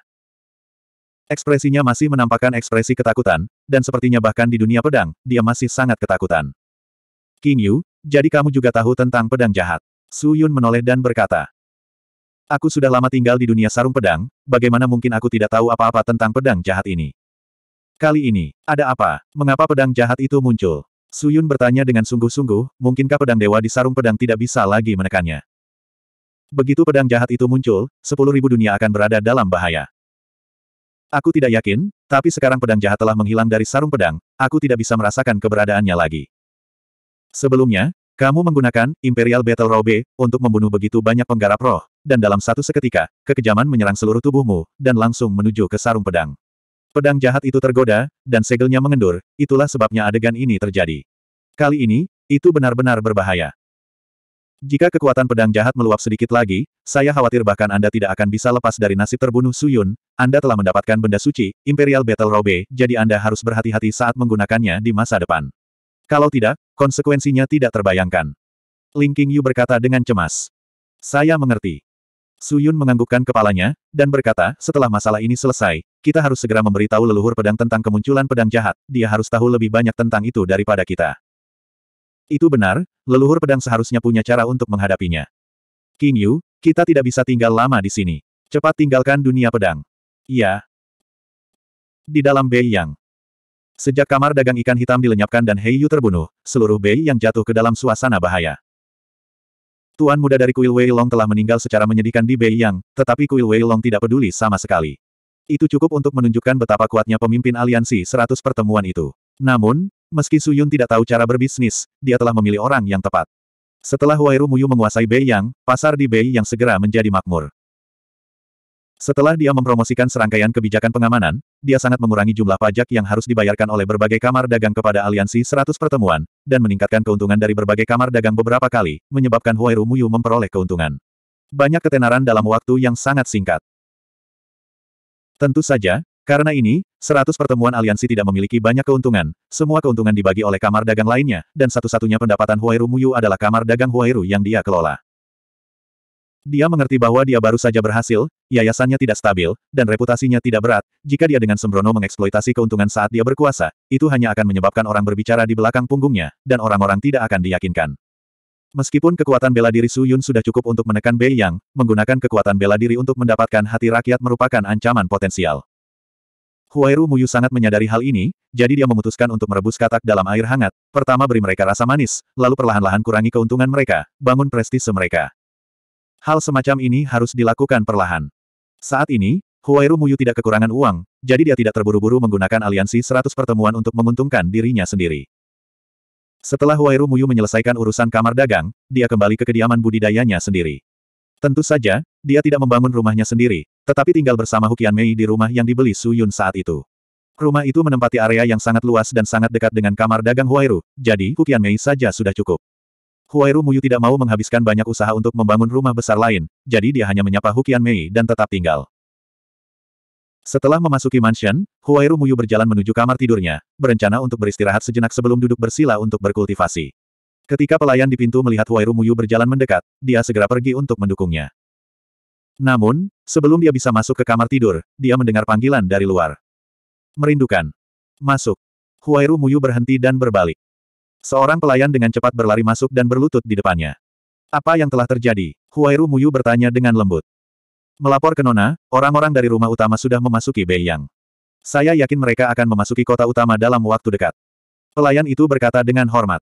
Ekspresinya masih menampakkan ekspresi ketakutan, dan sepertinya bahkan di dunia pedang, dia masih sangat ketakutan. Qingyu, jadi kamu juga tahu tentang pedang jahat. Su Yun menoleh dan berkata. Aku sudah lama tinggal di dunia sarung pedang, bagaimana mungkin aku tidak tahu apa-apa tentang pedang jahat ini? Kali ini, ada apa? Mengapa pedang jahat itu muncul? Suyun bertanya dengan sungguh-sungguh, mungkinkah pedang dewa di sarung pedang tidak bisa lagi menekannya? Begitu pedang jahat itu muncul, sepuluh ribu dunia akan berada dalam bahaya. Aku tidak yakin, tapi sekarang pedang jahat telah menghilang dari sarung pedang, aku tidak bisa merasakan keberadaannya lagi. Sebelumnya, kamu menggunakan Imperial Battle Robe untuk membunuh begitu banyak penggarap roh, dan dalam satu seketika, kekejaman menyerang seluruh tubuhmu, dan langsung menuju ke sarung pedang. Pedang jahat itu tergoda, dan segelnya mengendur, itulah sebabnya adegan ini terjadi. Kali ini, itu benar-benar berbahaya. Jika kekuatan pedang jahat meluap sedikit lagi, saya khawatir bahkan Anda tidak akan bisa lepas dari nasib terbunuh Suyun, Anda telah mendapatkan benda suci, Imperial Battle Robe, jadi Anda harus berhati-hati saat menggunakannya di masa depan. Kalau tidak, konsekuensinya tidak terbayangkan. Ling Qingyu berkata dengan cemas. Saya mengerti. Su Yun menganggukkan kepalanya, dan berkata, setelah masalah ini selesai, kita harus segera memberitahu leluhur pedang tentang kemunculan pedang jahat, dia harus tahu lebih banyak tentang itu daripada kita. Itu benar, leluhur pedang seharusnya punya cara untuk menghadapinya. King Yu, kita tidak bisa tinggal lama di sini. Cepat tinggalkan dunia pedang. Iya. Di dalam Bei Yang. Sejak kamar dagang ikan hitam dilenyapkan dan Hei Yu terbunuh, seluruh Bei yang jatuh ke dalam suasana bahaya. Tuan muda dari kuil Wei Long telah meninggal secara menyedihkan di Bei Yang, tetapi kuil Wei Long tidak peduli sama sekali. Itu cukup untuk menunjukkan betapa kuatnya pemimpin aliansi seratus pertemuan itu. Namun, meski Su Yun tidak tahu cara berbisnis, dia telah memilih orang yang tepat. Setelah Wairu Muyu menguasai Bei Yang, pasar di Bei Yang segera menjadi makmur. Setelah dia mempromosikan serangkaian kebijakan pengamanan, dia sangat mengurangi jumlah pajak yang harus dibayarkan oleh berbagai kamar dagang kepada aliansi 100 pertemuan, dan meningkatkan keuntungan dari berbagai kamar dagang beberapa kali, menyebabkan Huairu Muyu memperoleh keuntungan. Banyak ketenaran dalam waktu yang sangat singkat. Tentu saja, karena ini, 100 pertemuan aliansi tidak memiliki banyak keuntungan, semua keuntungan dibagi oleh kamar dagang lainnya, dan satu-satunya pendapatan Huairu Muyu adalah kamar dagang Huairu yang dia kelola. Dia mengerti bahwa dia baru saja berhasil, yayasannya tidak stabil, dan reputasinya tidak berat, jika dia dengan sembrono mengeksploitasi keuntungan saat dia berkuasa, itu hanya akan menyebabkan orang berbicara di belakang punggungnya, dan orang-orang tidak akan diyakinkan. Meskipun kekuatan bela diri Su Yun sudah cukup untuk menekan Bei Yang, menggunakan kekuatan bela diri untuk mendapatkan hati rakyat merupakan ancaman potensial. Huairu Muyu sangat menyadari hal ini, jadi dia memutuskan untuk merebus katak dalam air hangat. Pertama beri mereka rasa manis, lalu perlahan-lahan kurangi keuntungan mereka, bangun prestise mereka hal semacam ini harus dilakukan perlahan. Saat ini, Huairu Muyu tidak kekurangan uang, jadi dia tidak terburu-buru menggunakan aliansi 100 pertemuan untuk menguntungkan dirinya sendiri. Setelah Huairu Muyu menyelesaikan urusan kamar dagang, dia kembali ke kediaman budidayanya sendiri. Tentu saja, dia tidak membangun rumahnya sendiri, tetapi tinggal bersama Hukian Mei di rumah yang dibeli Su Yun saat itu. Rumah itu menempati area yang sangat luas dan sangat dekat dengan kamar dagang Huairu, jadi Hukian Mei saja sudah cukup. Huairu Muyu tidak mau menghabiskan banyak usaha untuk membangun rumah besar lain, jadi dia hanya menyapa Hukian Mei dan tetap tinggal. Setelah memasuki mansion, Huairu Muyu berjalan menuju kamar tidurnya, berencana untuk beristirahat sejenak sebelum duduk bersila untuk berkultivasi. Ketika pelayan di pintu melihat Huairu Muyu berjalan mendekat, dia segera pergi untuk mendukungnya. Namun, sebelum dia bisa masuk ke kamar tidur, dia mendengar panggilan dari luar. Merindukan. Masuk. Huairu Muyu berhenti dan berbalik. Seorang pelayan dengan cepat berlari masuk dan berlutut di depannya. Apa yang telah terjadi? Huairu Muyu bertanya dengan lembut. Melapor ke Nona, orang-orang dari rumah utama sudah memasuki Beiyang. Saya yakin mereka akan memasuki kota utama dalam waktu dekat. Pelayan itu berkata dengan hormat.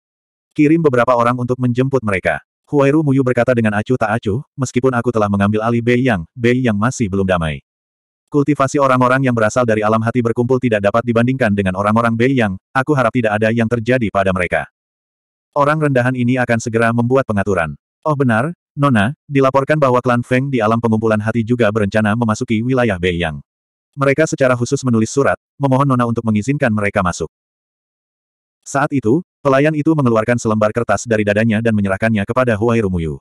Kirim beberapa orang untuk menjemput mereka. Huairu Muyu berkata dengan acuh tak acuh, meskipun aku telah mengambil alih Bei Yang, Bei Yang masih belum damai. Kultivasi orang-orang yang berasal dari alam hati berkumpul tidak dapat dibandingkan dengan orang-orang Bei yang, aku harap tidak ada yang terjadi pada mereka. Orang rendahan ini akan segera membuat pengaturan. Oh benar, Nona, dilaporkan bahwa klan Feng di alam pengumpulan hati juga berencana memasuki wilayah Bei Yang. Mereka secara khusus menulis surat, memohon Nona untuk mengizinkan mereka masuk. Saat itu, pelayan itu mengeluarkan selembar kertas dari dadanya dan menyerahkannya kepada Huairu Muyu.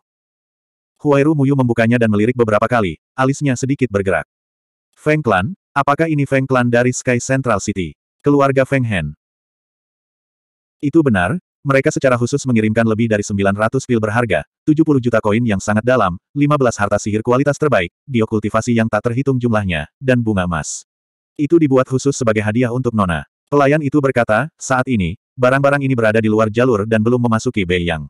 Huairu Muyu membukanya dan melirik beberapa kali, alisnya sedikit bergerak. Feng Clan, apakah ini Feng Clan dari Sky Central City? Keluarga Feng Hen. Itu benar, mereka secara khusus mengirimkan lebih dari 900 pil berharga, 70 juta koin yang sangat dalam, 15 harta sihir kualitas terbaik, biokultivasi yang tak terhitung jumlahnya, dan bunga emas. Itu dibuat khusus sebagai hadiah untuk Nona. Pelayan itu berkata, saat ini, barang-barang ini berada di luar jalur dan belum memasuki Beiyang.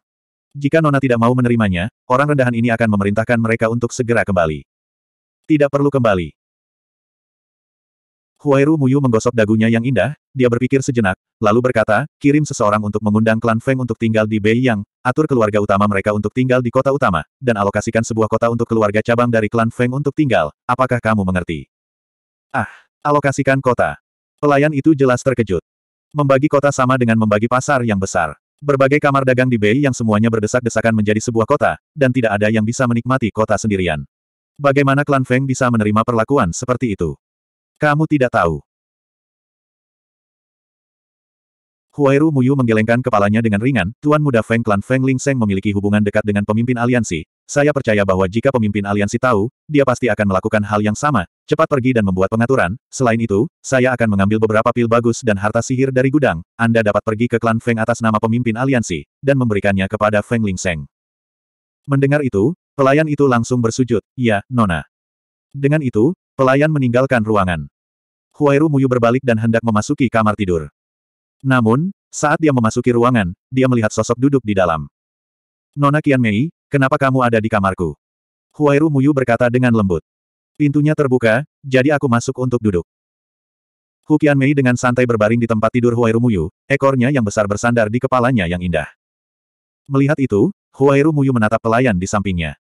Jika Nona tidak mau menerimanya, orang rendahan ini akan memerintahkan mereka untuk segera kembali. Tidak perlu kembali. Huairu Muyu menggosok dagunya yang indah, dia berpikir sejenak, lalu berkata, kirim seseorang untuk mengundang klan Feng untuk tinggal di Beiyang, atur keluarga utama mereka untuk tinggal di kota utama, dan alokasikan sebuah kota untuk keluarga cabang dari klan Feng untuk tinggal, apakah kamu mengerti? Ah, alokasikan kota. Pelayan itu jelas terkejut. Membagi kota sama dengan membagi pasar yang besar. Berbagai kamar dagang di Bei yang semuanya berdesak-desakan menjadi sebuah kota, dan tidak ada yang bisa menikmati kota sendirian. Bagaimana klan Feng bisa menerima perlakuan seperti itu? Kamu tidak tahu. Huairu Muyu menggelengkan kepalanya dengan ringan, Tuan Muda Feng Klan Feng Ling Seng memiliki hubungan dekat dengan pemimpin aliansi. Saya percaya bahwa jika pemimpin aliansi tahu, dia pasti akan melakukan hal yang sama, cepat pergi dan membuat pengaturan. Selain itu, saya akan mengambil beberapa pil bagus dan harta sihir dari gudang. Anda dapat pergi ke klan Feng atas nama pemimpin aliansi, dan memberikannya kepada Feng Ling Seng. Mendengar itu, pelayan itu langsung bersujud, ya, Nona. Dengan itu, Pelayan meninggalkan ruangan. Huairu Muyu berbalik dan hendak memasuki kamar tidur. Namun, saat dia memasuki ruangan, dia melihat sosok duduk di dalam. Nona Qian Mei, kenapa kamu ada di kamarku? Huairu Muyu berkata dengan lembut. Pintunya terbuka, jadi aku masuk untuk duduk. Hu Qian Mei dengan santai berbaring di tempat tidur Huairu Muyu, ekornya yang besar bersandar di kepalanya yang indah. Melihat itu, Huairu Muyu menatap pelayan di sampingnya.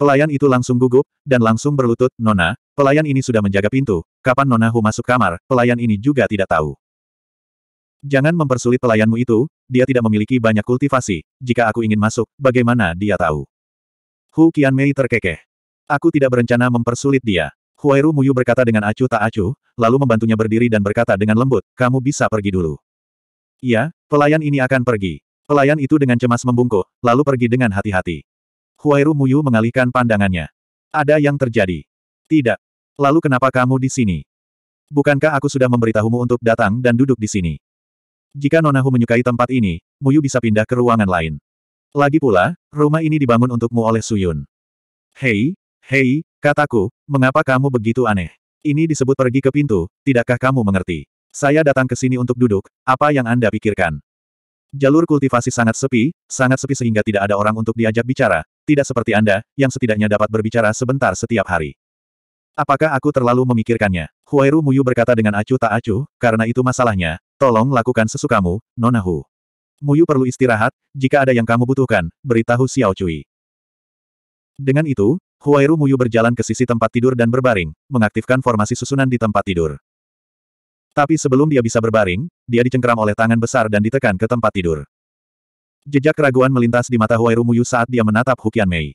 Pelayan itu langsung gugup, dan langsung berlutut, Nona, pelayan ini sudah menjaga pintu, kapan Nona Hu masuk kamar, pelayan ini juga tidak tahu. Jangan mempersulit pelayanmu itu, dia tidak memiliki banyak kultivasi, jika aku ingin masuk, bagaimana dia tahu? Hu Mei terkekeh. Aku tidak berencana mempersulit dia. Huairu Muyu berkata dengan acuh tak acuh, lalu membantunya berdiri dan berkata dengan lembut, kamu bisa pergi dulu. Iya, pelayan ini akan pergi. Pelayan itu dengan cemas membungkuk, lalu pergi dengan hati-hati. Huairu Muyu mengalihkan pandangannya. Ada yang terjadi. Tidak. Lalu kenapa kamu di sini? Bukankah aku sudah memberitahumu untuk datang dan duduk di sini? Jika Nonahu menyukai tempat ini, Muyu bisa pindah ke ruangan lain. Lagi pula, rumah ini dibangun untukmu oleh Suyun. Hei, hei, kataku, mengapa kamu begitu aneh? Ini disebut pergi ke pintu, tidakkah kamu mengerti? Saya datang ke sini untuk duduk, apa yang Anda pikirkan? Jalur kultivasi sangat sepi, sangat sepi sehingga tidak ada orang untuk diajak bicara, tidak seperti Anda, yang setidaknya dapat berbicara sebentar setiap hari. Apakah aku terlalu memikirkannya? Huairu Muyu berkata dengan acuh tak acuh, karena itu masalahnya, tolong lakukan sesukamu, Nona Hu. Muyu perlu istirahat, jika ada yang kamu butuhkan, beritahu Xiao Cui. Dengan itu, Huairu Muyu berjalan ke sisi tempat tidur dan berbaring, mengaktifkan formasi susunan di tempat tidur. Tapi sebelum dia bisa berbaring, dia dicengkeram oleh tangan besar dan ditekan ke tempat tidur. Jejak keraguan melintas di mata Huairu Rumuyu saat dia menatap Hukian Mei.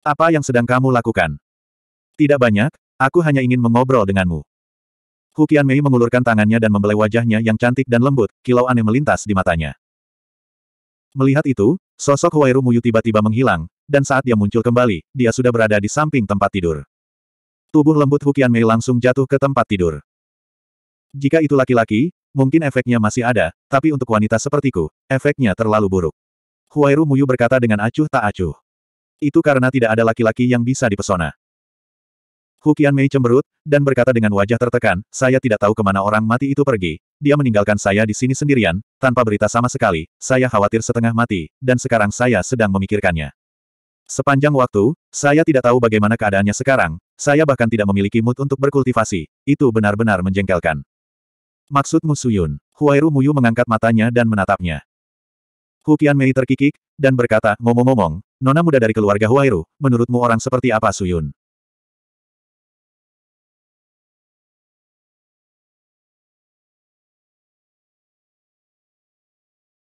Apa yang sedang kamu lakukan? Tidak banyak, aku hanya ingin mengobrol denganmu. Hukian Mei mengulurkan tangannya dan membelai wajahnya yang cantik dan lembut, kilau aneh melintas di matanya. Melihat itu, sosok Huairu Rumuyu tiba-tiba menghilang, dan saat dia muncul kembali, dia sudah berada di samping tempat tidur. Tubuh lembut Hukian Mei langsung jatuh ke tempat tidur. Jika itu laki-laki, Mungkin efeknya masih ada, tapi untuk wanita sepertiku, efeknya terlalu buruk. Huairu Muyu berkata dengan acuh tak acuh. Itu karena tidak ada laki-laki yang bisa dipesona. Hukian Mei cemberut, dan berkata dengan wajah tertekan, saya tidak tahu kemana orang mati itu pergi, dia meninggalkan saya di sini sendirian, tanpa berita sama sekali, saya khawatir setengah mati, dan sekarang saya sedang memikirkannya. Sepanjang waktu, saya tidak tahu bagaimana keadaannya sekarang, saya bahkan tidak memiliki mood untuk berkultivasi, itu benar-benar menjengkelkan. Maksudmu Suyun? Huairu Muyu mengangkat matanya dan menatapnya. Hu Qianmei terkikik, dan berkata, ngomong-ngomong, nona muda dari keluarga Huairu, menurutmu orang seperti apa Suyun?